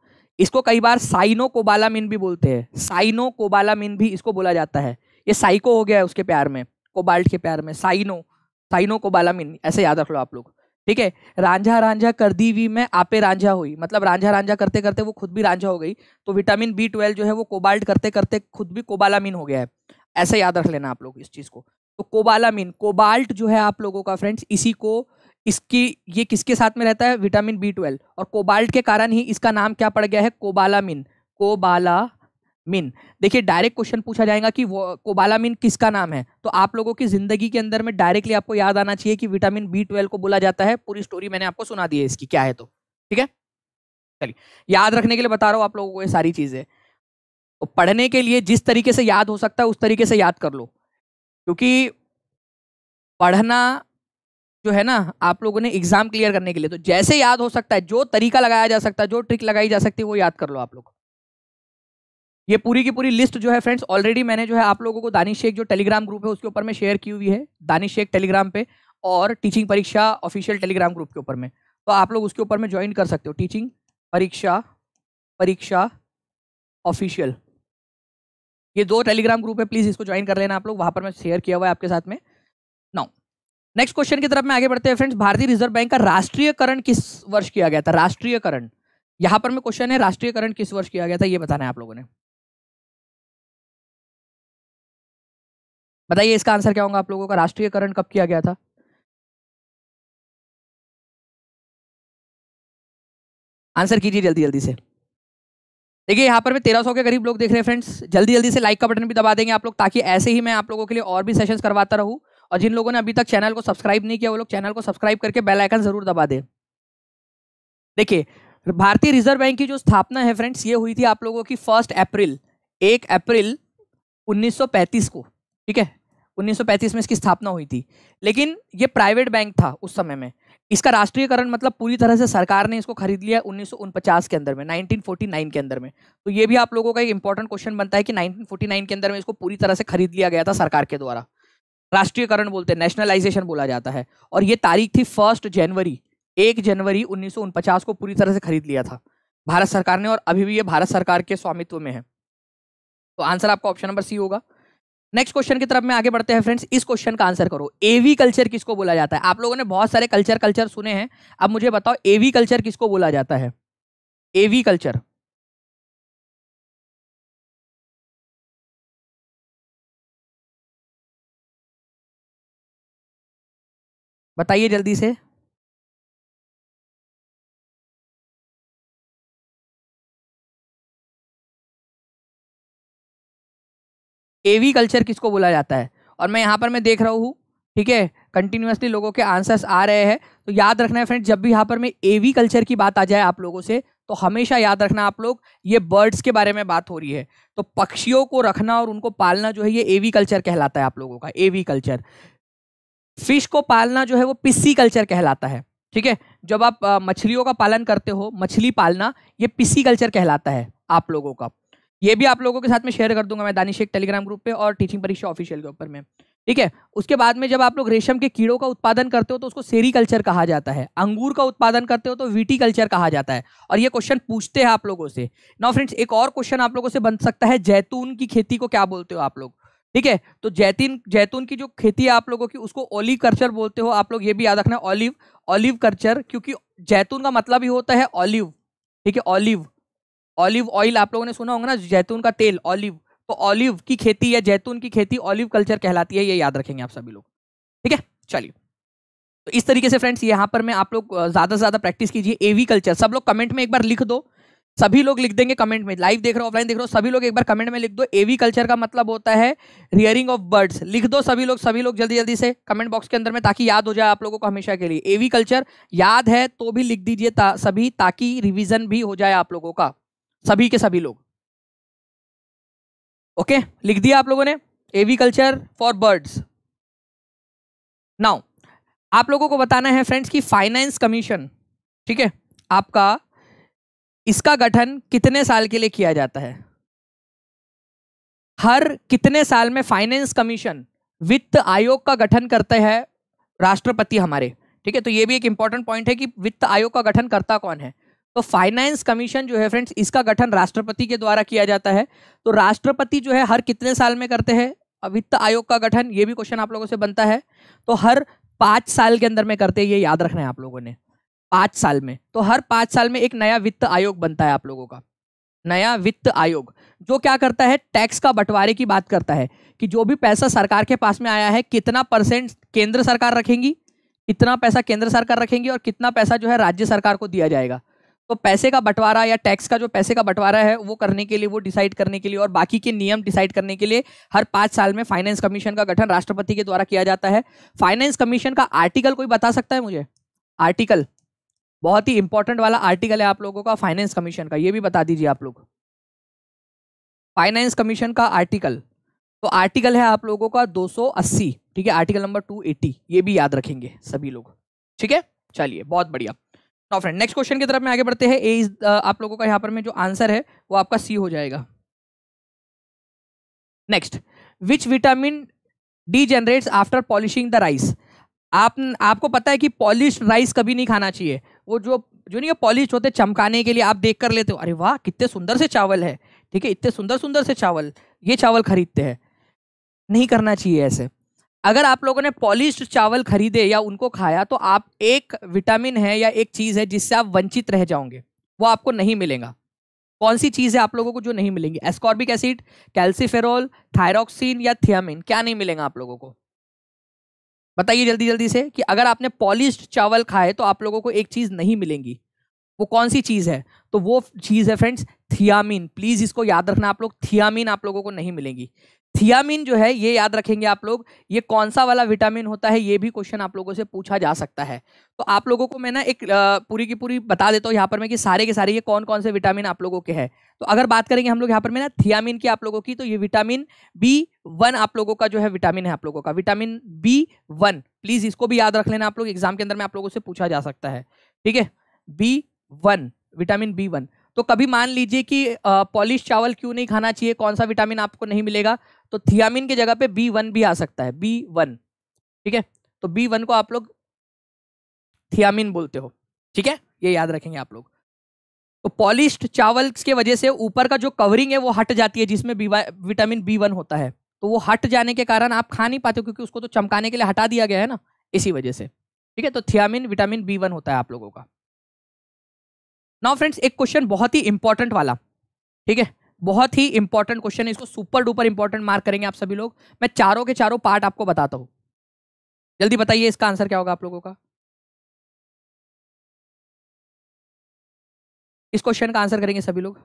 इसको कई बार साइनो कोबालामिन भी बोलते हैं साइनो कोबालामिन भी इसको बोला जाता है ये साइको हो गया है उसके प्यार में कोबाल्ट के प्यार में साइनो साइनो को बालामिन ऐसे याद रख लो आप लोग ठीक है रांझा रांझा कर दी हुई मैं आपे रांझा हुई मतलब रांझा रांझा करते करते वो खुद भी रांझा हो गई तो विटामिन बी ट्वेल्व जो है वो कोबाल्ट करते करते खुद भी कोबालामिन हो गया है ऐसे याद रख लेना आप लोग इस चीज़ को तो कोबालामिन कोबाल्ट जो है आप लोगों का फ्रेंड्स इसी को इसकी ये किसके साथ में रहता है विटामिन बी ट्वेल्व और कोबाल्ट के कारण ही इसका नाम क्या पड़ गया है कोबालामिन कोबाला मिन देखिए डायरेक्ट क्वेश्चन पूछा जाएगा कि वो कोबाला मिन किसका नाम है तो आप लोगों की जिंदगी के अंदर में डायरेक्टली आपको याद आना चाहिए कि विटामिन बी ट्वेल्व को बोला जाता है पूरी स्टोरी मैंने आपको सुना दी है इसकी क्या है तो ठीक है चलिए याद रखने के लिए बता रहा हूँ आप लोगों को ये सारी चीज़ें तो पढ़ने के लिए जिस तरीके से याद हो सकता है उस तरीके से याद कर लो क्योंकि पढ़ना जो है ना आप लोगों ने एग्जाम क्लियर करने के लिए तो जैसे याद हो सकता है जो तरीका लगाया जा सकता है जो ट्रिक लगाई जा सकती है वो याद कर लो आप लोग ये पूरी की पूरी लिस्ट जो है फ्रेंड्स ऑलरेडी मैंने जो है आप लोगों को दानिश शेख जो टेलीग्राम ग्रुप है उसके ऊपर में शेयर की हुई है दानिश शेख टेलीग्राम पे और टीचिंग परीक्षा ऑफिशियल टेलीग्राम ग्रुप के ऊपर में तो आप लोग उसके ऊपर में ज्वाइन कर सकते हो टीचिंग परीक्षा परीक्षा ऑफिशियल ये दो टेलीग्राम ग्रुप है प्लीज़ इसको ज्वाइन कर लेना आप लोग वहाँ पर मैं शेयर किया हुआ है आपके साथ में नाउ नेक्स्ट क्वेश्चन की तरफ में आगे बढ़ते हैं फ्रेंड्स भारतीय रिजर्व बैंक का राष्ट्रीयकरण किस वर्ष किया गया था राष्ट्रीयकरण यहाँ पर मैं क्वेश्चन है राष्ट्रीयकरण किस वर्ष किया गया था ये बताना है आप लोगों ने बताइए इसका आंसर क्या होगा आप लोगों का राष्ट्रीयकरण कब किया गया था आंसर कीजिए जल्दी जल्दी से देखिए यहाँ पर भी तेरह सौ के करीब लोग देख रहे हैं फ्रेंड्स जल्दी जल्दी से लाइक का बटन भी दबा देंगे आप लोग ताकि ऐसे ही मैं आप लोगों के लिए और भी सेशंस करवाता रहूँ और जिन लोगों ने अभी तक चैनल को सब्सक्राइब नहीं किया वो लोग चैनल को सब्सक्राइब करके बेल आइकन जरूर दबा दें देखिए भारतीय रिजर्व बैंक की जो स्थापना है फ्रेंड्स ये हुई थी आप लोगों की फर्स्ट अप्रैल एक अप्रैल उन्नीस को ठीक है 1935 में इसकी स्थापना हुई थी लेकिन ये प्राइवेट बैंक था उस समय में इसका राष्ट्रीयकरण मतलब पूरी तरह से सरकार ने इसको खरीद लिया उन्नीस के अंदर में 1949 के अंदर में तो ये भी आप लोगों का एक इंपॉर्टेंट क्वेश्चन बनता है कि 1949 के अंदर में इसको पूरी तरह से खरीद लिया गया था सरकार के द्वारा राष्ट्रीयकरण बोलते हैं नेशनलाइजेशन बोला जाता है और ये तारीख थी फर्स्ट जनवरी एक जनवरी उन्नीस को पूरी तरह से खरीद लिया था भारत सरकार ने और अभी भी ये भारत सरकार के स्वामित्व में है तो आंसर आपका ऑप्शन नंबर सी होगा नेक्स्ट क्वेश्चन की तरफ में आगे बढ़ते हैं फ्रेंड्स इस क्वेश्चन का आंसर करो एवी कल्चर किसको बोला जाता है आप लोगों ने बहुत सारे कल्चर कल्चर सुने हैं अब मुझे बताओ एवी कल्चर किसको बोला जाता है एवी कल्चर बताइए जल्दी से एवी कल्चर किसको बोला जाता है और मैं यहाँ पर मैं देख रहा हूँ ठीक है कंटिन्यूसली लोगों के आंसर्स आ रहे हैं तो याद रखना है फ्रेंड जब भी यहाँ पर मैं एवी कल्चर की बात आ जाए आप लोगों से तो हमेशा याद रखना आप लोग ये बर्ड्स के बारे में बात हो रही है तो पक्षियों को रखना और उनको पालना जो है ये एवी कल्चर कहलाता है आप लोगों का एवी कल्चर फिश को पालना जो है वो पिस्सी कल्चर कहलाता है ठीक है जब आप मछलियों का पालन करते हो मछली पालना ये पिस्सी कल्चर कहलाता है आप लोगों का ये भी आप लोगों के साथ में शेयर कर दूंगा मैं दानिश एक टेलीग्राम ग्रुप पे और टीचिंग परीक्षा ऑफिशियल के ऊपर में ठीक है उसके बाद में जब आप लोग रेशम के कीड़ों का उत्पादन करते हो तो उसको सेरी कल्चर कहा जाता है अंगूर का उत्पादन करते हो तो वीटी कल्चर कहा जाता है और ये क्वेश्चन पूछते हैं आप लोगों से नाउ फ्रेंड्स एक और क्वेश्चन आप लोगों से बन सकता है जैतून की खेती को क्या बोलते हो आप लोग ठीक है तो जैतून जैतून की जो खेती है आप लोगों की उसको ओलिव कल्चर बोलते हो आप लोग ये भी याद रखना ऑलिव ऑलिव कल्चर क्योंकि जैतून का मतलब ही होता है ऑलिव ठीक है ऑलिव ऑलिव ऑयल आप लोगों ने सुना होगा ना जैतून का तेल ऑलिव तो ऑलिव की खेती या जैतून की खेती ऑलिव कल्चर कहलाती है ये याद रखेंगे आप सभी लोग ठीक है चलिए तो इस तरीके से फ्रेंड्स यहाँ पर मैं आप लोग ज़्यादा से ज़्यादा प्रैक्टिस कीजिए एवी कल्चर सब लोग कमेंट में एक बार लिख दो सभी लोग लिख देंगे कमेंट में लाइव देख रहे हो ऑफलाइन देख रहे हो सभी लोग एक बार कमेंट में लिख दो एवी कल्चर का मतलब होता है रियरिंग ऑफ बर्ड्स लिख दो सभी लोग सभी लोग जल्दी जल्दी से कमेंट बॉक्स के अंदर में ताकि याद हो जाए आप लोगों को हमेशा के लिए एवी कल्चर याद है तो भी लिख दीजिए ता, सभी ताकि रिविजन भी हो जाए आप लोगों का सभी के सभी लोग ओके okay? लिख दिया आप लोगों ने aviculture for birds now आप लोगों को बताना है फ्रेंड्स कि फाइनेंस कमीशन ठीक है आपका इसका गठन कितने साल के लिए किया जाता है हर कितने साल में फाइनेंस कमीशन वित्त आयोग का गठन करते हैं राष्ट्रपति हमारे ठीक है तो ये भी एक इंपॉर्टेंट पॉइंट है कि वित्त आयोग का गठन करता कौन है तो फाइनेंस कमीशन जो है फ्रेंड्स इसका गठन राष्ट्रपति के द्वारा किया जाता है तो राष्ट्रपति जो है हर कितने साल में करते हैं वित्त आयोग का गठन ये भी क्वेश्चन आप लोगों से बनता है तो हर पाँच साल के अंदर में करते हैं ये याद रखना है आप लोगों ने पाँच साल में तो हर पाँच साल में एक नया वित्त आयोग बनता है आप लोगों का नया वित्त आयोग जो क्या करता है टैक्स का बंटवारे की बात करता है कि जो भी पैसा सरकार के पास में आया है कितना परसेंट केंद्र सरकार रखेंगी कितना पैसा केंद्र सरकार रखेंगी और कितना पैसा जो है राज्य सरकार को दिया जाएगा तो पैसे का बंटवारा या टैक्स का जो पैसे का बंटवारा है वो करने के लिए वो डिसाइड करने के लिए और बाकी के नियम डिसाइड करने के लिए हर पाँच साल में फाइनेंस कमीशन का गठन राष्ट्रपति के द्वारा किया जाता है फाइनेंस कमीशन का आर्टिकल कोई बता सकता है मुझे आर्टिकल बहुत ही इंपॉर्टेंट वाला आर्टिकल है आप लोगों का फाइनेंस कमीशन का ये भी बता दीजिए आप लोग फाइनेंस कमीशन का आर्टिकल तो आर्टिकल है आप लोगों का 280 ठीक है आर्टिकल नंबर 280 ये भी याद रखेंगे सभी लोग ठीक है चलिए बहुत बढ़िया नाउ फ्रेंड नेक्स्ट क्वेश्चन की तरफ में आगे बढ़ते हैं ए इज uh, आप लोगों का यहाँ पर में जो आंसर है वो आपका सी हो जाएगा next which vitamin D generates after polishing the rice आप आपको पता है कि पॉलिश राइस कभी नहीं खाना चाहिए वो जो जो नहीं पॉलिश होते चमकाने के लिए आप देख कर लेते हो अरे वाह कितने सुंदर से चावल है ठीक है इतने सुंदर सुंदर से चावल ये चावल खरीदते हैं नहीं करना चाहिए ऐसे अगर आप लोगों ने पॉलिश चावल खरीदे या उनको खाया तो आप एक विटामिन है या एक चीज़ है जिससे आप वंचित रह जाओगे वो आपको नहीं मिलेगा कौन सी चीज़ है आप लोगों को जो नहीं मिलेंगी एस्कॉर्बिक एसिड कैल्सिफेरोल थायरोक्सिन या थियामिन क्या नहीं मिलेगा आप लोगों को बताइए जल्दी जल्दी से कि अगर आपने पॉलिश चावल खाए तो आप लोगों को एक चीज़ नहीं मिलेंगी वो कौन सी चीज़ है तो वो चीज़ है फ्रेंड्स थियामिन प्लीज इसको याद रखना आप लोग थियामिन आप लोगों को नहीं मिलेगी थियामिन जो है ये याद रखेंगे आप लोग ये कौन सा वाला विटामिन होता है ये भी क्वेश्चन आप लोगों से पूछा जा सकता है तो आप लोगों को मैं ना एक पूरी की पूरी बता देता हूँ यहाँ पर मैं कि सारे के सारे ये कौन कौन से विटामिन आप लोगों के हैं तो अगर बात करेंगे हम लोग यहाँ पर मैं ना थियामिन की आप लोगों की तो ये विटामिन बी वन आप लोगों का जो है विटामिन है आप लोगों का विटामिन बी वन प्लीज इसको भी याद रख लेना आप लोग एग्जाम के अंदर में आप लोगों से पूछा जा सकता है ठीक है B one vitamin B one तो कभी मान लीजिए कि पॉलिश चावल क्यों नहीं खाना चाहिए कौन सा विटामिन आपको नहीं मिलेगा तो थियामिन की जगह पे बी वन भी आ सकता है बी वन ठीक है तो बी वन को आप लोग थियामिन बोलते हो ठीक है ये याद रखेंगे आप लोग तो पॉलिश्ड चावल के वजह से ऊपर का जो कवरिंग है वो हट जाती है जिसमें विटामिन बी वन होता है तो वो हट जाने के कारण आप खा नहीं पाते क्योंकि उसको तो चमकाने के लिए हटा दिया गया है ना इसी वजह से ठीक है तो थियामिन विटामिन बी वन होता है आप लोगों का नाउ फ्रेंड्स एक क्वेश्चन बहुत ही इंपॉर्टेंट वाला ठीक है बहुत ही इंपॉर्टेंट क्वेश्चन है इसको सुपर डुपर इंपॉर्टेंट मार्क करेंगे आप सभी लोग मैं चारों के चारों पार्ट आपको बताता हूँ जल्दी बताइए इसका आंसर क्या होगा आप लोगों का इस क्वेश्चन का आंसर करेंगे सभी लोग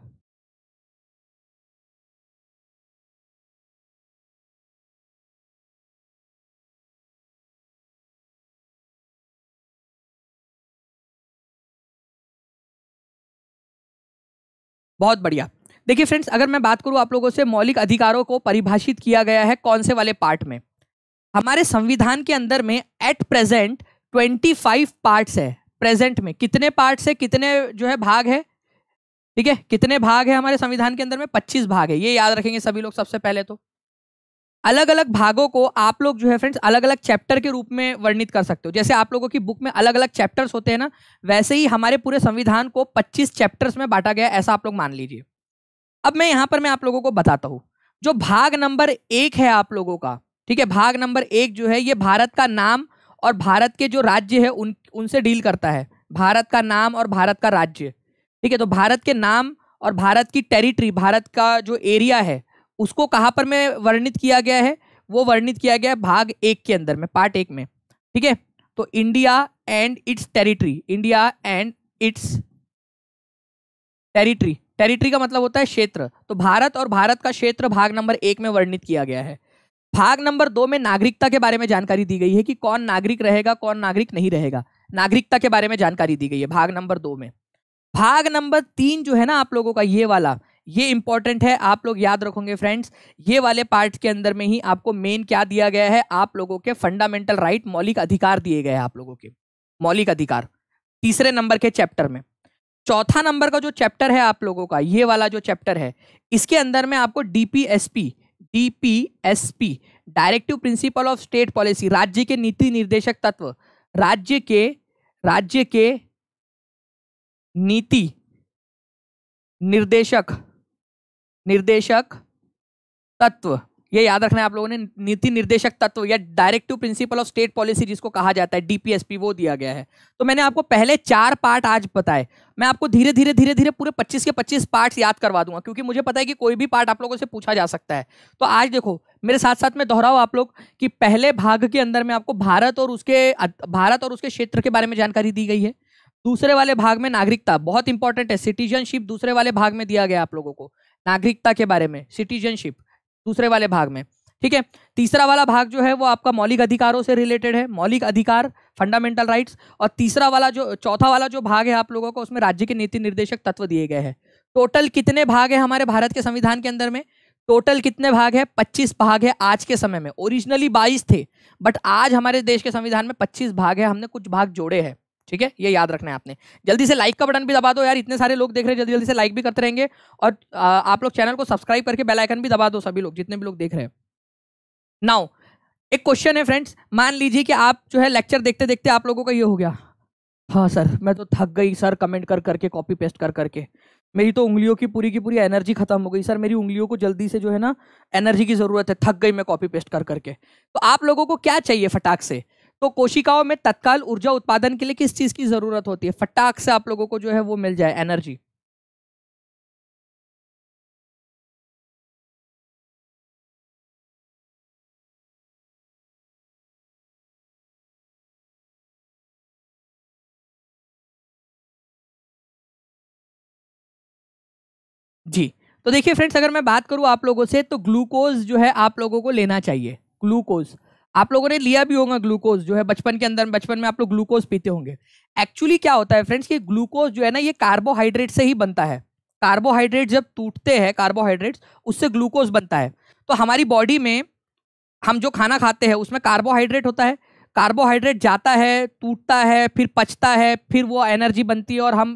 बहुत बढ़िया देखिए फ्रेंड्स अगर मैं बात करूँ आप लोगों से मौलिक अधिकारों को परिभाषित किया गया है कौन से वाले पार्ट में हमारे संविधान के अंदर में at present twenty five parts है प्रेजेंट में कितने पार्ट्स है कितने जो है भाग है ठीक है कितने भाग है हमारे संविधान के अंदर में पच्चीस भाग है ये याद रखेंगे सभी लोग सबसे पहले तो अलग अलग भागों को आप लोग जो है फ्रेंड्स अलग अलग चैप्टर के रूप में वर्णित कर सकते हो जैसे आप लोगों की बुक में अलग अलग चैप्टर्स होते हैं ना वैसे ही हमारे पूरे संविधान को 25 चैप्टर्स में बांटा गया ऐसा आप लोग मान लीजिए अब मैं यहाँ पर मैं आप लोगों को बताता हूँ जो भाग नंबर एक है आप लोगों का ठीक है भाग नंबर एक जो है ये भारत का नाम और भारत के जो राज्य है उन उनसे डील करता है भारत का नाम और भारत का राज्य ठीक है तो भारत के नाम और भारत की टेरिटरी भारत का जो एरिया है उसको कहाँ पर में वर्णित किया गया है वो वर्णित किया गया है भाग एक के अंदर में पार्ट एक में ठीक है तो India and its territory India and its territory territory का मतलब होता है क्षेत्र तो भारत और भारत का क्षेत्र भाग नंबर एक में वर्णित किया गया है भाग नंबर दो में नागरिकता के बारे में जानकारी दी गई है कि कौन नागरिक रहेगा कौन नागरिक नहीं रहेगा नागरिकता के बारे में जानकारी दी गई है भाग नंबर दो में भाग नंबर तीन जो है ना आप लोगों का ये वाला ये इंपॉर्टेंट है आप लोग याद रखोगे फ्रेंड्स ये वाले पार्ट के अंदर में ही आपको मेन क्या दिया गया है आप लोगों के फंडामेंटल राइट मौलिक अधिकार दिए गए हैं आप लोगों के मौलिक अधिकार तीसरे नंबर के चैप्टर में चौथा नंबर का जो चैप्टर है आप लोगों का ये वाला जो चैप्टर है इसके अंदर में आपको DPSP DPSP directive principle of state policy राज्य के नीति निर्देशक तत्व राज्य के राज्य के नीति निर्देशक निर्देशक तत्व ये याद रखना है आप लोगों ने नीति निर्देशक तत्व या directive principle of state policy जिसको कहा जाता है डीपीएसपी वो दिया गया है तो मैंने आपको पहले चार पार्ट आज बताए मैं आपको धीरे धीरे धीरे धीरे पूरे 25 के 25 पार्ट्स याद करवा दूंगा क्योंकि मुझे पता है कि कोई भी पार्ट आप लोगों से पूछा जा सकता है तो आज देखो मेरे साथ साथ में दोहराओ आप लोग कि पहले भाग के अंदर में आपको भारत और उसके भारत और उसके क्षेत्र के बारे में जानकारी दी गई है दूसरे वाले भाग में नागरिकता बहुत इंपॉर्टेंट है सिटीजनशिप दूसरे वाले भाग में दिया गया आप लोगों को नागरिकता के बारे में सिटीजनशिप दूसरे वाले भाग में ठीक है तीसरा वाला भाग जो है वो आपका मौलिक अधिकारों से रिलेटेड है मौलिक अधिकार फंडामेंटल राइट्स और तीसरा वाला जो चौथा वाला जो भाग है आप लोगों को उसमें राज्य के नीति निर्देशक तत्व दिए गए हैं टोटल कितने भाग है हमारे भारत के संविधान के अंदर में टोटल कितने भाग है पच्चीस भाग है आज के समय में ओरिजिनली बाईस थे बट आज हमारे देश के संविधान में पच्चीस भाग है हमने कुछ भाग जोड़े हैं ठीक है ये याद रखना है आपने जल्दी से लाइक का बटन भी दबा दो यार इतने सारे लोग देख रहे हैं जल्दी जल्दी से लाइक भी करते रहेंगे और आप लोग चैनल को सब्सक्राइब करके बेल आइकन भी दबा दो सभी लोग जितने भी लोग देख रहे हैं नाउ एक क्वेश्चन है फ्रेंड्स मान लीजिए कि आप जो है लेक्चर देखते देखते आप लोगों का ये हो गया हाँ सर मैं तो थक गई सर कमेंट कर करके कॉपी पेस्ट कर करके मेरी तो उंगलियों की पूरी की पूरी एनर्जी खत्म हो गई सर मेरी उंगलियों को जल्दी से जो है ना एनर्जी की ज़रूरत है थक गई मैं कॉपी पेस्ट कर करके तो आप लोगों को क्या चाहिए फटाक से तो कोशिकाओं में तत्काल ऊर्जा उत्पादन के लिए किस चीज की जरूरत होती है फटाक से आप लोगों को जो है वो मिल जाए एनर्जी जी तो देखिए फ्रेंड्स अगर मैं बात करूं आप लोगों से तो ग्लूकोज जो है आप लोगों को लेना चाहिए ग्लूकोज आप लोगों ने लिया भी होगा ग्लूकोज जो है बचपन के अंदर बचपन में आप लोग ग्लूकोज पीते होंगे एक्चुअली क्या होता है फ्रेंड्स कि ग्लूकोज जो है ना ये कार्बोहाइड्रेट से ही बनता है कार्बोहाइड्रेट जब टूटते हैं कार्बोहाइड्रेट्स उससे ग्लूकोज बनता है तो हमारी बॉडी में हम जो खाना खाते हैं उसमें कार्बोहाइड्रेट होता है कार्बोहाइड्रेट जाता है टूटता है फिर पचता है फिर वो एनर्जी बनती है और हम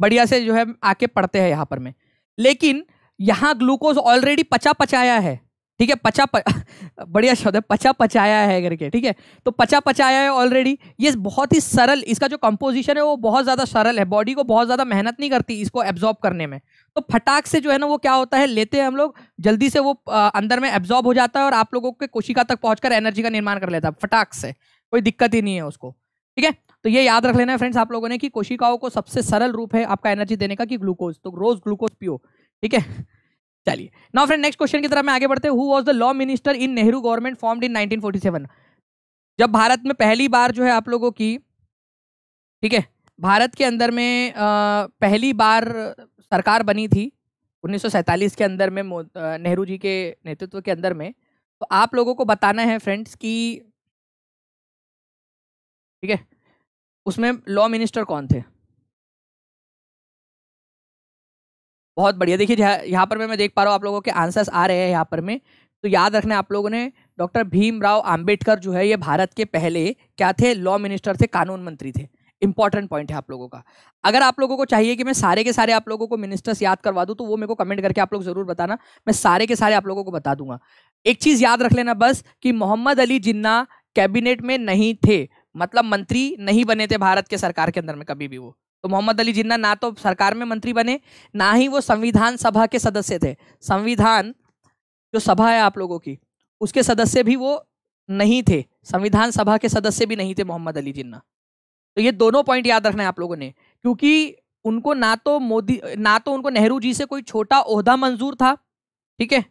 बढ़िया से जो है आके पड़ते हैं यहाँ पर में लेकिन यहाँ ग्लूकोज ऑलरेडी पचा पचाया है ठीक है पचा बढ़िया शब्द है पचा पचाया है करके ठीक है तो पचा पचाया है ऑलरेडी ये बहुत ही सरल इसका जो कंपोजिशन है वो बहुत ज़्यादा सरल है बॉडी को बहुत ज़्यादा मेहनत नहीं करती इसको एब्जॉर्ब करने में तो फटाक से जो है ना वो क्या होता है लेते हैं हम लोग जल्दी से वो अंदर में एब्जॉर्ब हो जाता है और आप लोगों के कोशिका तक पहुंचकर एनर्जी का निर्माण कर लेता है फटाक से कोई दिक्कत ही नहीं है उसको ठीक है तो ये याद रख लेना है फ्रेंड्स आप लोगों ने कि कोशिकाओं को सबसे सरल रूप है आपका एनर्जी देने का कि ग्लूकोज तो रोज ग्लूकोज पियो ठीक है चलिए नाउ फ्रेंड नेक्स्ट क्वेश्चन की तरफ मैं आगे बढ़ते who was the law minister in Nehru government formed in 1947 जब भारत में पहली बार जो है आप लोगों की ठीक है भारत के अंदर में आ, पहली बार सरकार बनी थी 1947 के अंदर में नेहरू जी के नेतृत्व के अंदर में तो आप लोगों को बताना है फ्रेंड्स कि ठीक है उसमें लॉ मिनिस्टर कौन थे बहुत बढ़िया देखिए यहाँ पर मैं देख पा रहा हूँ आप लोगों के आंसर्स आ रहे हैं यहाँ पर में तो याद रखना आप लोगों ने डॉक्टर भीमराव आम्बेडकर जो है ये भारत के पहले क्या थे लॉ मिनिस्टर थे कानून मंत्री थे इंपॉर्टेंट पॉइंट है आप लोगों का अगर आप लोगों को चाहिए कि मैं सारे के सारे आप लोगों को मिनिस्टर्स याद करवा दूँ तो वो मेरे को कमेंट करके आप लोग ज़रूर बताना मैं सारे के सारे आप लोगों को बता दूंगा एक चीज़ याद रख लेना बस कि मोहम्मद अली जिन्ना कैबिनेट में नहीं थे मतलब मंत्री नहीं बने थे भारत के सरकार के अंदर में कभी भी वो तो मोहम्मद अली जिन्ना ना तो सरकार में मंत्री बने ना ही वो संविधान सभा के सदस्य थे संविधान जो सभा है आप लोगों की उसके सदस्य भी वो नहीं थे संविधान सभा के सदस्य भी नहीं थे मोहम्मद अली जिन्ना तो ये दोनों पॉइंट याद रखना है आप लोगों ने क्योंकि उनको ना तो मोदी ना तो उनको नेहरू जी से कोई छोटा ओहदा मंजूर था ठीक है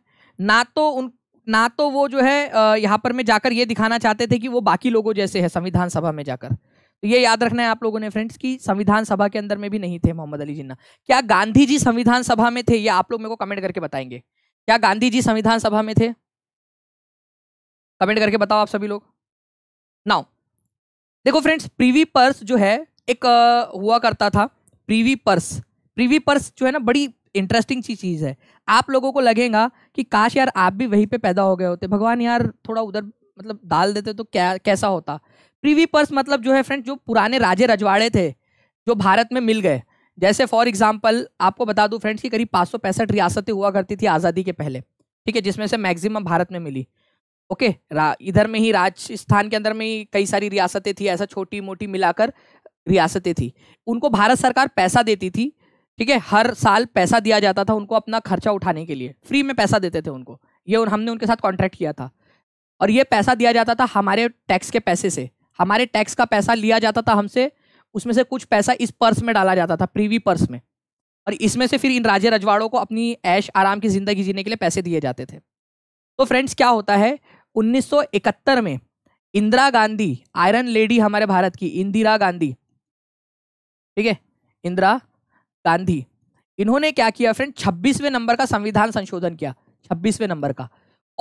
ना तो उन ना तो वो जो है यहाँ पर मैं जाकर ये दिखाना चाहते थे कि वो बाकी लोगों जैसे है संविधान सभा में जाकर तो ये याद रखना है आप लोगों ने फ्रेंड्स कि संविधान सभा के अंदर में भी नहीं थे मोहम्मद अली जिन्ना क्या गांधी जी संविधान सभा में थे ये आप लोग मेरे को कमेंट करके बताएंगे क्या गांधी जी संविधान सभा में थे कमेंट करके बताओ आप सभी लोग नाउ देखो फ्रेंड्स प्रीवी पर्स जो है एक आ, हुआ करता था प्रीवी पर्स प्रीवी पर्स जो है ना बड़ी इंटरेस्टिंग सी चीज़ है आप लोगों को लगेगा कि काश यार आप भी वहीं पे पैदा हो गए होते भगवान यार थोड़ा उधर मतलब डाल देते तो क्या कैसा होता प्रीवी पर्स मतलब जो है फ्रेंड जो पुराने राजे रजवाड़े थे जो भारत में मिल गए जैसे फॉर एग्जाम्पल आपको बता दूं फ्रेंड्स कि करीब पाँच सौ पैंसठ रियासतें हुआ करती थी आज़ादी के पहले ठीक है जिसमें से मैक्सिमम भारत में मिली ओके इधर में ही राजस्थान के अंदर में ही कई सारी रियासतें थी ऐसा छोटी मोटी मिलाकर रियासतें थी उनको भारत सरकार पैसा देती थी ठीक है हर साल पैसा दिया जाता था उनको अपना खर्चा उठाने के लिए फ्री में पैसा देते थे उनको ये हमने उनके साथ कॉन्ट्रैक्ट किया था और ये पैसा दिया जाता था हमारे टैक्स के पैसे से हमारे टैक्स का पैसा लिया जाता था हमसे उसमें से कुछ पैसा इस पर्स में डाला जाता था प्रीवी पर्स में और इसमें से फिर इन राजे रजवाड़ों को अपनी ऐश आराम की ज़िंदगी जीने के लिए पैसे दिए जाते थे तो फ्रेंड्स क्या होता है 1971 में इंदिरा गांधी आयरन लेडी हमारे भारत की इंदिरा गांधी ठीक है इंदिरा गांधी इन्होंने क्या किया फ्रेंड छब्बीसवें नंबर का संविधान संशोधन किया छब्बीसवें नंबर का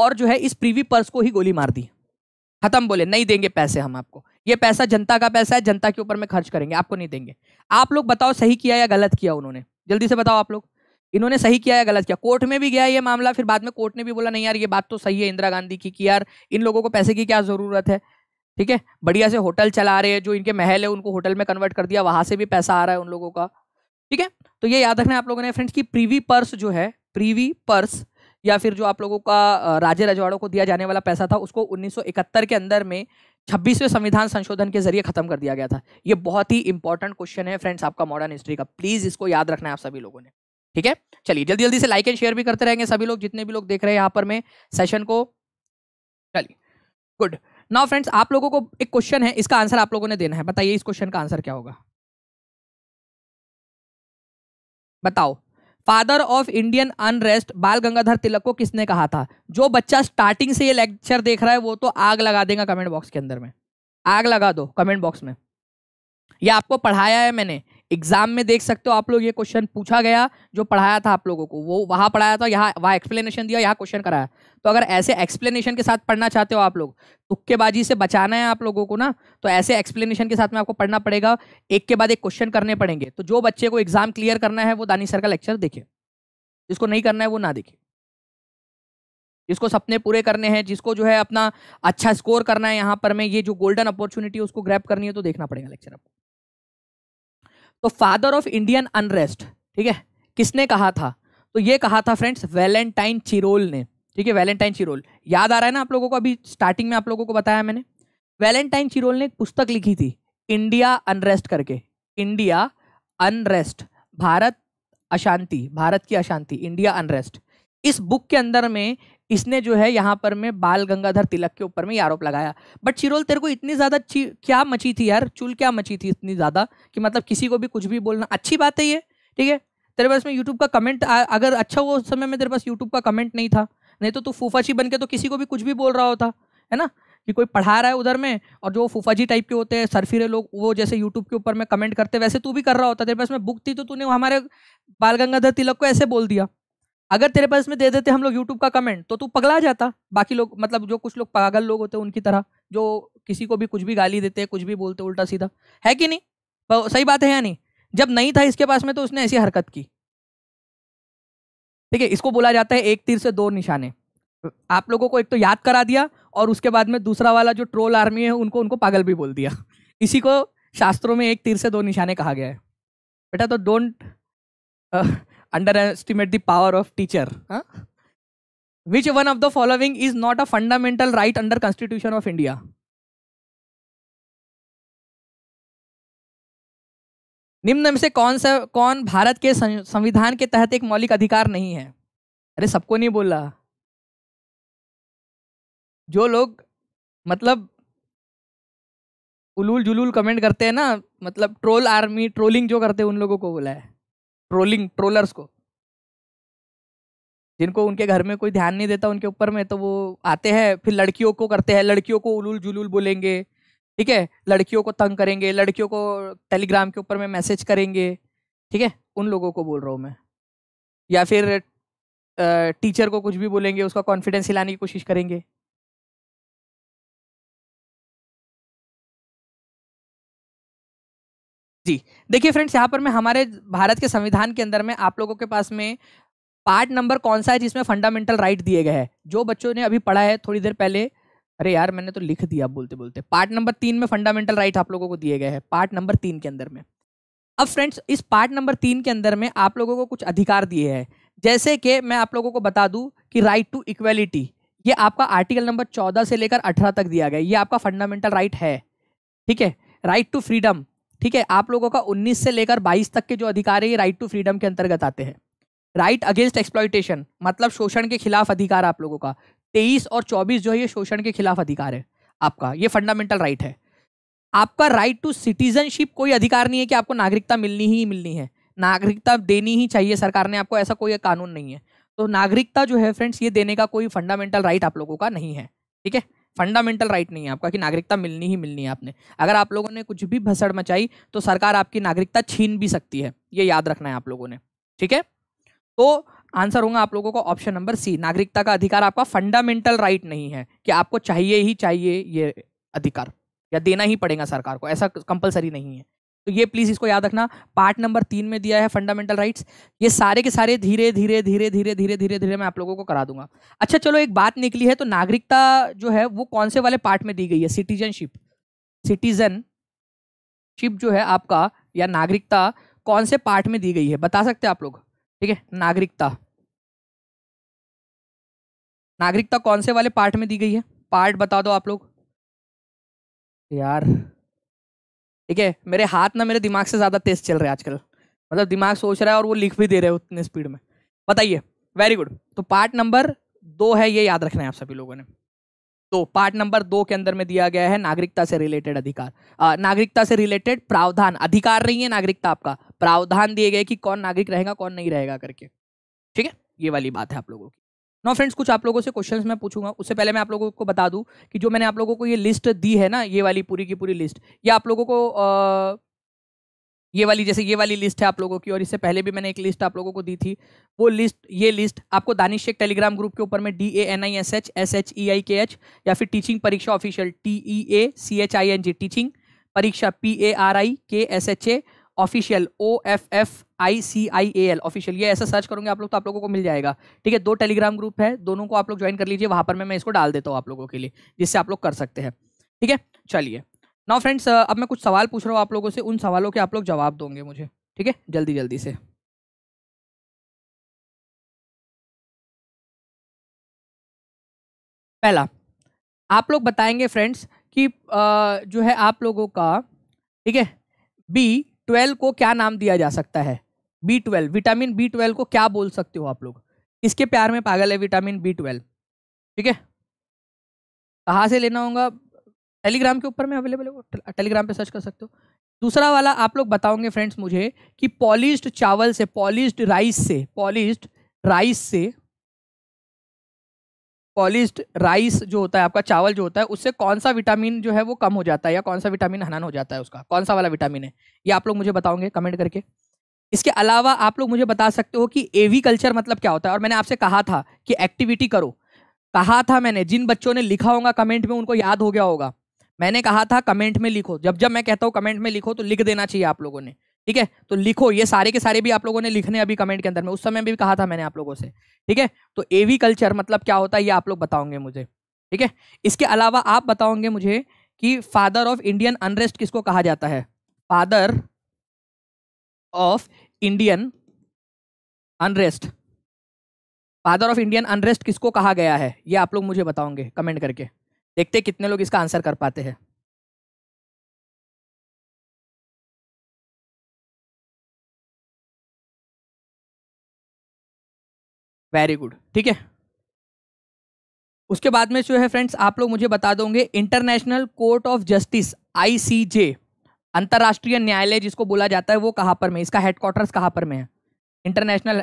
और जो है इस प्रीवी पर्स को ही गोली मार दी खत्म बोले नहीं देंगे पैसे हम आपको ये पैसा जनता का पैसा है जनता के ऊपर में खर्च करेंगे आपको नहीं देंगे आप लोग बताओ सही किया या गलत किया उन्होंने जल्दी से बताओ आप लोग इन्होंने सही किया या गलत किया कोर्ट में भी गया ये मामला फिर बाद में कोर्ट ने भी बोला नहीं यार ये बात तो सही है इंदिरा गांधी की कि यार इन लोगों को पैसे की क्या ज़रूरत है ठीक है बढ़िया से होटल चला रहे हैं जो इनके महल है उनको होटल में कन्वर्ट कर दिया वहां से भी पैसा आ रहा है उन लोगों का ठीक है तो ये याद रखना आप लोगों ने फ्रेंड्स की प्रीवी पर्स जो है प्रीवी पर्स या फिर जो आप लोगों का राजे रजवाड़ों को दिया जाने वाला पैसा था उसको 1971 के अंदर में छब्बीसवें संविधान संशोधन के जरिए खत्म कर दिया गया था ये बहुत ही इंपॉर्टेंट क्वेश्चन है फ्रेंड्स आपका मॉडर्न हिस्ट्री का प्लीज इसको याद रखना है आप सभी लोगों ने ठीक है चलिए जल्दी जल्दी से लाइक एंड शेयर भी करते रहेंगे सभी लोग जितने भी लोग देख रहे हैं यहाँ पर मैं सेशन को चलिए गुड नाउ फ्रेंड्स आप लोगों को एक क्वेश्चन है इसका आंसर आप लोगों ने देना है बताइए इस क्वेश्चन का आंसर क्या होगा बताओ फादर ऑफ इंडियन अनरेस्ट बाल गंगाधर तिलक को किसने कहा था जो बच्चा स्टार्टिंग से ये लेक्चर देख रहा है वो तो आग लगा देगा कमेंट बॉक्स के अंदर में आग लगा दो कमेंट बॉक्स में ये आपको पढ़ाया है मैंने एग्जाम में देख सकते हो आप लोग ये क्वेश्चन पूछा गया जो पढ़ाया था आप लोगों को वो वहाँ पढ़ाया था यहाँ वहाँ एक्सप्लेनेशन दिया यहाँ क्वेश्चन कराया तो अगर ऐसे एक्सप्लेनेशन के साथ पढ़ना चाहते हो आप लोग तुक्केबाजी से बचाना है आप लोगों को ना तो ऐसे एक्सप्लेनेशन के साथ में आपको पढ़ना पड़ेगा एक के बाद एक क्वेश्चन करने पड़ेंगे तो जो बच्चे को एग्जाम क्लियर करना है वो दानी सर का लेक्चर देखे जिसको नहीं करना है वो ना देखे जिसको सपने पूरे करने हैं जिसको जो है अपना अच्छा स्कोर करना है यहाँ पर में ये जो गोल्डन अपॉर्चुनिटी है उसको ग्रैप करनी है तो देखना पड़ेगा लेक्चर आपको तो फादर ऑफ इंडियन अनरेस्ट ठीक है किसने कहा था तो ये कहा था फ्रेंड्स वैलेंटाइन चिरोल ने ठीक है वैलेंटाइन चिरोल याद आ रहा है ना आप लोगों को अभी स्टार्टिंग में आप लोगों को बताया मैंने वैलेंटाइन चिरोल ने एक पुस्तक लिखी थी इंडिया अनरेस्ट करके इंडिया अनरेस्ट भारत अशांति भारत की अशांति इंडिया अनरेस्ट इस बुक के अंदर में इसने जो है यहाँ पर में बाल गंगाधर तिलक के ऊपर में ये आरोप लगाया बट चिरोल तेरे को इतनी ज़्यादा क्या मची थी यार चूल क्या मची थी इतनी ज़्यादा कि मतलब किसी को भी कुछ भी बोलना अच्छी बात है ये ठीक है तेरे पास में यूट्यूब का कमेंट अगर अच्छा वो उस समय में तेरे पास यूट्यूब का कमेंट नहीं था नहीं तो तू फूफाची बन के तो किसी को भी कुछ भी बोल रहा होता है ना कि कोई पढ़ा रहा है उधर में और जो फूफाजी टाइप के होते हैं सरफिरे लोग वो जैसे यूट्यूब के ऊपर में कमेंट करते वैसे तू भी कर रहा होता तेरे पास में बुक थी तो तूने हमारे बाल गंगाधर तिलक को ऐसे बोल दिया अगर तेरे पास में दे देते हम लोग यूट्यूब का कमेंट तो तू पगला जाता बाकी लोग मतलब जो कुछ लोग पागल लोग होते हैं उनकी तरह जो किसी को भी कुछ भी गाली देते हैं कुछ भी बोलते उल्टा सीधा है कि नहीं पर सही बात है या नहीं जब नहीं था इसके पास में तो उसने ऐसी हरकत की ठीक है इसको बोला जाता है एक तीर से दो निशाने आप लोगों को एक तो याद करा दिया और उसके बाद में दूसरा वाला जो ट्रोल आर्मी है उनको उनको पागल भी बोल दिया इसी को शास्त्रों में एक तीर से दो निशाने कहा गया है बेटा तो don't underestimate the power of teacher huh? which one of the following is not a fundamental right under constitution of india निम्न में से कौन सा कौन भारत के संविधान के तहत एक मौलिक अधिकार नहीं है अरे सबको नहीं बोला जो लोग मतलब उलूल जुलूल कमेंट करते हैं ना मतलब ट्रोल आर्मी ट्रोलिंग जो करते हैं उन लोगों को बोला है ट्रोलिंग ट्रोलर्स को जिनको उनके घर में कोई ध्यान नहीं देता उनके ऊपर में तो वो आते हैं फिर लड़कियों को करते हैं लड़कियों को उलूल जुलूल बोलेंगे ठीक है लड़कियों को तंग करेंगे लड़कियों को टेलीग्राम के ऊपर में मैसेज करेंगे ठीक है उन लोगों को बोल रहा हूँ मैं या फिर टीचर को कुछ भी बोलेंगे उसका कॉन्फिडेंस हिलाने की कोशिश करेंगे जी देखिए फ्रेंड्स यहाँ पर मैं हमारे भारत के संविधान के अंदर में आप लोगों के पास में पार्ट नंबर कौन सा है जिसमें फंडामेंटल राइट दिए गए हैं जो बच्चों ने अभी पढ़ा है थोड़ी देर पहले अरे यार मैंने तो लिख दिया बोलते बोलते पार्ट नंबर तीन में फंडामेंटल राइट आप लोगों को दिए गए हैं पार्ट नंबर तीन के अंदर में अब फ्रेंड्स इस पार्ट नंबर तीन के अंदर में आप लोगों को कुछ अधिकार दिए हैं जैसे कि मैं आप लोगों को बता दूँ कि राइट टू इक्वेलिटी ये आपका आर्टिकल नंबर चौदह से लेकर अठारह तक दिया गया ये आपका फंडामेंटल राइट है ठीक है राइट टू फ्रीडम ठीक है आप लोगों का 19 से लेकर 22 तक के जो अधिकार है ये राइट टू फ्रीडम के अंतर्गत आते हैं राइट अगेंस्ट एक्सप्लॉयटेशन मतलब शोषण के खिलाफ अधिकार आप लोगों का तेईस और चौबीस जो है ये शोषण के खिलाफ अधिकार है आपका ये फंडामेंटल राइट है आपका राइट टू सिटीजनशिप कोई अधिकार नहीं है कि आपको नागरिकता मिलनी ही मिलनी है नागरिकता देनी ही चाहिए सरकार ने आपको ऐसा कोई कानून नहीं है तो नागरिकता जो है फ्रेंड्स ये देने का कोई फंडामेंटल राइट आप लोगों का नहीं है ठीक है फंडामेंटल राइट नहीं है आपका कि नागरिकता मिलनी ही मिलनी है आपने अगर आप लोगों ने कुछ भी भसड़ मचाई तो सरकार आपकी नागरिकता छीन भी सकती है ये याद रखना है आप लोगों ने ठीक है तो आंसर होगा आप लोगों का ऑप्शन नंबर सी नागरिकता का अधिकार आपका फंडामेंटल राइट नहीं है कि आपको चाहिए ही चाहिए ये अधिकार या देना ही पड़ेगा सरकार को ऐसा कंपलसरी नहीं है तो ये प्लीज़ इसको याद रखना पार्ट नंबर तीन में दिया है फंडामेंटल राइट्स ये सारे के सारे धीरे धीरे धीरे धीरे धीरे धीरे धीरे मैं आप लोगों को करा दूंगा अच्छा चलो एक बात निकली है तो नागरिकता जो है वो कौन से वाले पार्ट में दी गई है सिटीजनशिप सिटीजनशिप जो है आपका या नागरिकता कौन से पार्ट में दी गई है बता सकते आप लोग ठीक है नागरिकता नागरिकता कौन से वाले पार्ट में दी गई है पार्ट बता दो आप लोग यार ठीक है मेरे हाथ ना मेरे दिमाग से ज़्यादा तेज चल रहे हैं आजकल मतलब दिमाग सोच रहा है और वो लिख भी दे रहे हैं उतने स्पीड में बताइए वेरी गुड तो पार्ट नंबर दो है ये याद रखना है आप सभी लोगों ने तो पार्ट नंबर दो के अंदर में दिया गया है नागरिकता से रिलेटेड अधिकार आ, नागरिकता से रिलेटेड प्रावधान अधिकार नहीं है नागरिकता आपका प्रावधान दिए गए कि कौन नागरिक रहेगा कौन नहीं रहेगा करके ठीक है ये वाली बात है आप लोगों की नो फ्रेंड्स कुछ आप लोगों से क्वेश्चंस मैं पूछूंगा उससे पहले मैं आप लोगों को बता दूं कि जो मैंने आप लोगों को ये लिस्ट दी है ना ये वाली पूरी की पूरी लिस्ट ये आप लोगों को आ, ये वाली जैसे ये वाली लिस्ट है आप लोगों की और इससे पहले भी मैंने एक लिस्ट आप लोगों को दी थी वो लिस्ट ये लिस्ट आपको दानिश शेख टेलीग्राम ग्रुप के ऊपर में D A N I S H S H E I K H या फिर टीचिंग परीक्षा official T E A C H I N G teaching परीक्षा P A R I K S H A official O F F I C I A L official ये ऐसा search करूंगे आप लोग तो आप लोगों को मिल जाएगा ठीक है दो टेलीग्राम ग्रुप है दोनों को आप लोग ज्वाइन कर लीजिए वहां पर मैं मैं इसको डाल देता हूँ आप लोगों के लिए जिससे आप लोग कर सकते हैं ठीक है चलिए नाउ फ्रेंड्स अब मैं कुछ सवाल पूछ रहा हूँ आप लोगों से उन सवालों के आप लोग जवाब दोगे मुझे ठीक है जल्दी जल्दी से पहला आप लोग बताएंगे फ्रेंड्स कि जो है आप लोगों का ठीक है बी ट्वेल्व को क्या नाम दिया जा सकता है B twelve vitamin B twelve को क्या बोल सकते हो आप लोग इसके प्यार में पागल है विटामिन बी ट्वेल्व ठीक है कहाँ से लेना होगा टेलीग्राम के ऊपर में अवेलेबल हो टेलीग्राम पे सर्च कर सकते हो दूसरा वाला आप लोग बताओगे फ्रेंड्स मुझे कि पॉलिश्ड चावल से पॉलिश्ड राइस से पॉलिश्ड राइस से पॉलिश्ड राइस जो होता है आपका चावल जो होता है उससे कौन सा विटामिन जो है वो कम हो जाता है या कौन सा विटामिन हनन हो जाता है उसका कौन सा वाला विटामिन है ये आप लोग मुझे बताओगे कमेंट करके इसके अलावा आप लोग मुझे बता सकते हो कि एवी कल्चर मतलब क्या होता है और मैंने आपसे कहा था कि एक्टिविटी करो कहा था मैंने जिन बच्चों ने लिखा होगा कमेंट में उनको याद हो गया होगा मैंने कहा था कमेंट में लिखो जब जब मैं कहता हूँ कमेंट में लिखो तो लिख देना चाहिए आप लोगों ने ठीक है तो लिखो ये सारे के सारे भी आप लोगों ने लिखने अभी कमेंट के अंदर में उस समय भी कहा था मैंने आप लोगों से ठीक है तो एवी कल्चर मतलब क्या होता है ये आप लोग बताओगे मुझे ठीक है इसके अलावा आप बताओगे मुझे कि फादर ऑफ इंडियन अनरेस्ट किसको कहा जाता है father of Indian unrest father of Indian unrest किसको कहा गया है ये आप लोग मुझे बताओगे कमेंट करके देखते कितने लोग इसका आंसर कर पाते हैं वेरी गुड ठीक है उसके बाद में जो है फ्रेंड्स आप लोग मुझे बता दोगे international court of justice ICJ अंतर्राष्ट्रीय न्यायालय जिसको बोला जाता है वो कहाँ पर में इसका हेडक्वार्टर्स कहाँ पर में है इंटरनेशनल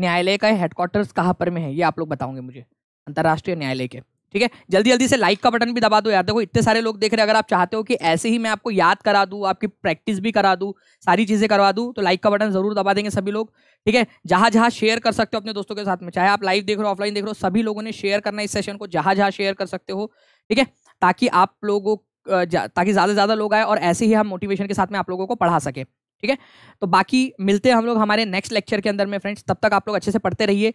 न्यायालय का हेडक्वार्टर्स कहाँ पर में है ये आप लोग बताओगे मुझे अंतर्राष्ट्रीय न्यायालय के ठीक है जल्दी जल्दी से लाइक का बटन भी दबा दो यार देखो इतने सारे लोग देख रहे हैं अगर आप चाहते हो कि ऐसे ही मैं आपको याद करा दूँ आपकी प्रैक्टिस भी करा दूँ सारी चीज़ें करवा दूँ तो लाइक का बटन जरूर दबा देंगे सभी लोग ठीक है जहाँ जहाँ शेयर कर सकते हो अपने दोस्तों के साथ में चाहे आप लाइव देख रहे हो ऑफलाइन देख रहे हो सभी लोगों ने शेयर करना इस सेशन को जहाँ जहाँ शेयर कर सकते हो ठीक है ताकि आप लोगों ताकि ज़्यादा से ज़्यादा लोग आए और ऐसे ही हम मोटिवेशन के साथ में आप लोगों को पढ़ा सकें ठीक है तो बाकी मिलते हैं हम लोग हमारे नेक्स्ट लेक्चर के अंदर में फ्रेंड्स तब तक आप लोग अच्छे से पढ़ते रहिए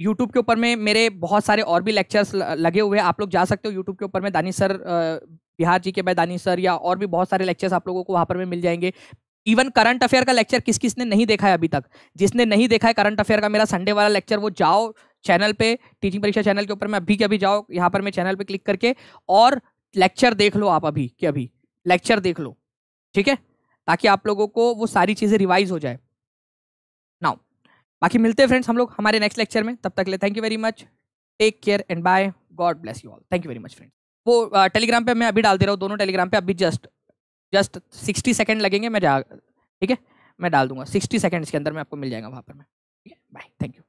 यूट्यूब के ऊपर में मेरे बहुत सारे और भी लेक्चर्स लगे हुए हैं आप लोग जा सकते हो यूट्यूब के ऊपर में दानी सर बिहार जी के बाय दानी सर या और भी बहुत सारे लेक्चर्स आप लोगों को वहाँ पर में मिल जाएंगे इवन करंट अफेयर का लेक्चर किस किसने नहीं देखा है अभी तक जिसने नहीं देखा है करंट अफेयर का मेरा संडे वाला लेक्चर वो जाओ चैनल पे टीचिंग परीक्षा चैनल के ऊपर मैं अभी के अभी जाओ यहाँ पर मैं चैनल पे क्लिक करके और लेक्चर देख लो आप अभी कि अभी लेक्चर देख लो ठीक है ताकि आप लोगों को वो सारी चीज़ें रिवाइज हो जाए नाउ बाकी मिलते हैं फ्रेंड्स हम लोग हमारे नेक्स्ट लेक्चर में तब तक ले thank you very much take care and bye God bless you all thank you very much friends वो टेलीग्राम पे मैं अभी डाल दे रहा हूँ दोनों टेलीग्राम पे अभी जस्ट जस्ट सिक्सटी सेकेंड लगेंगे मैं जा ठीक है मैं डाल दूंगा सिक्सटी सेकेंड्स के अंदर मैं आपको मिल जाएगा वहाँ पर मैं ठीक है बाय थैंक यू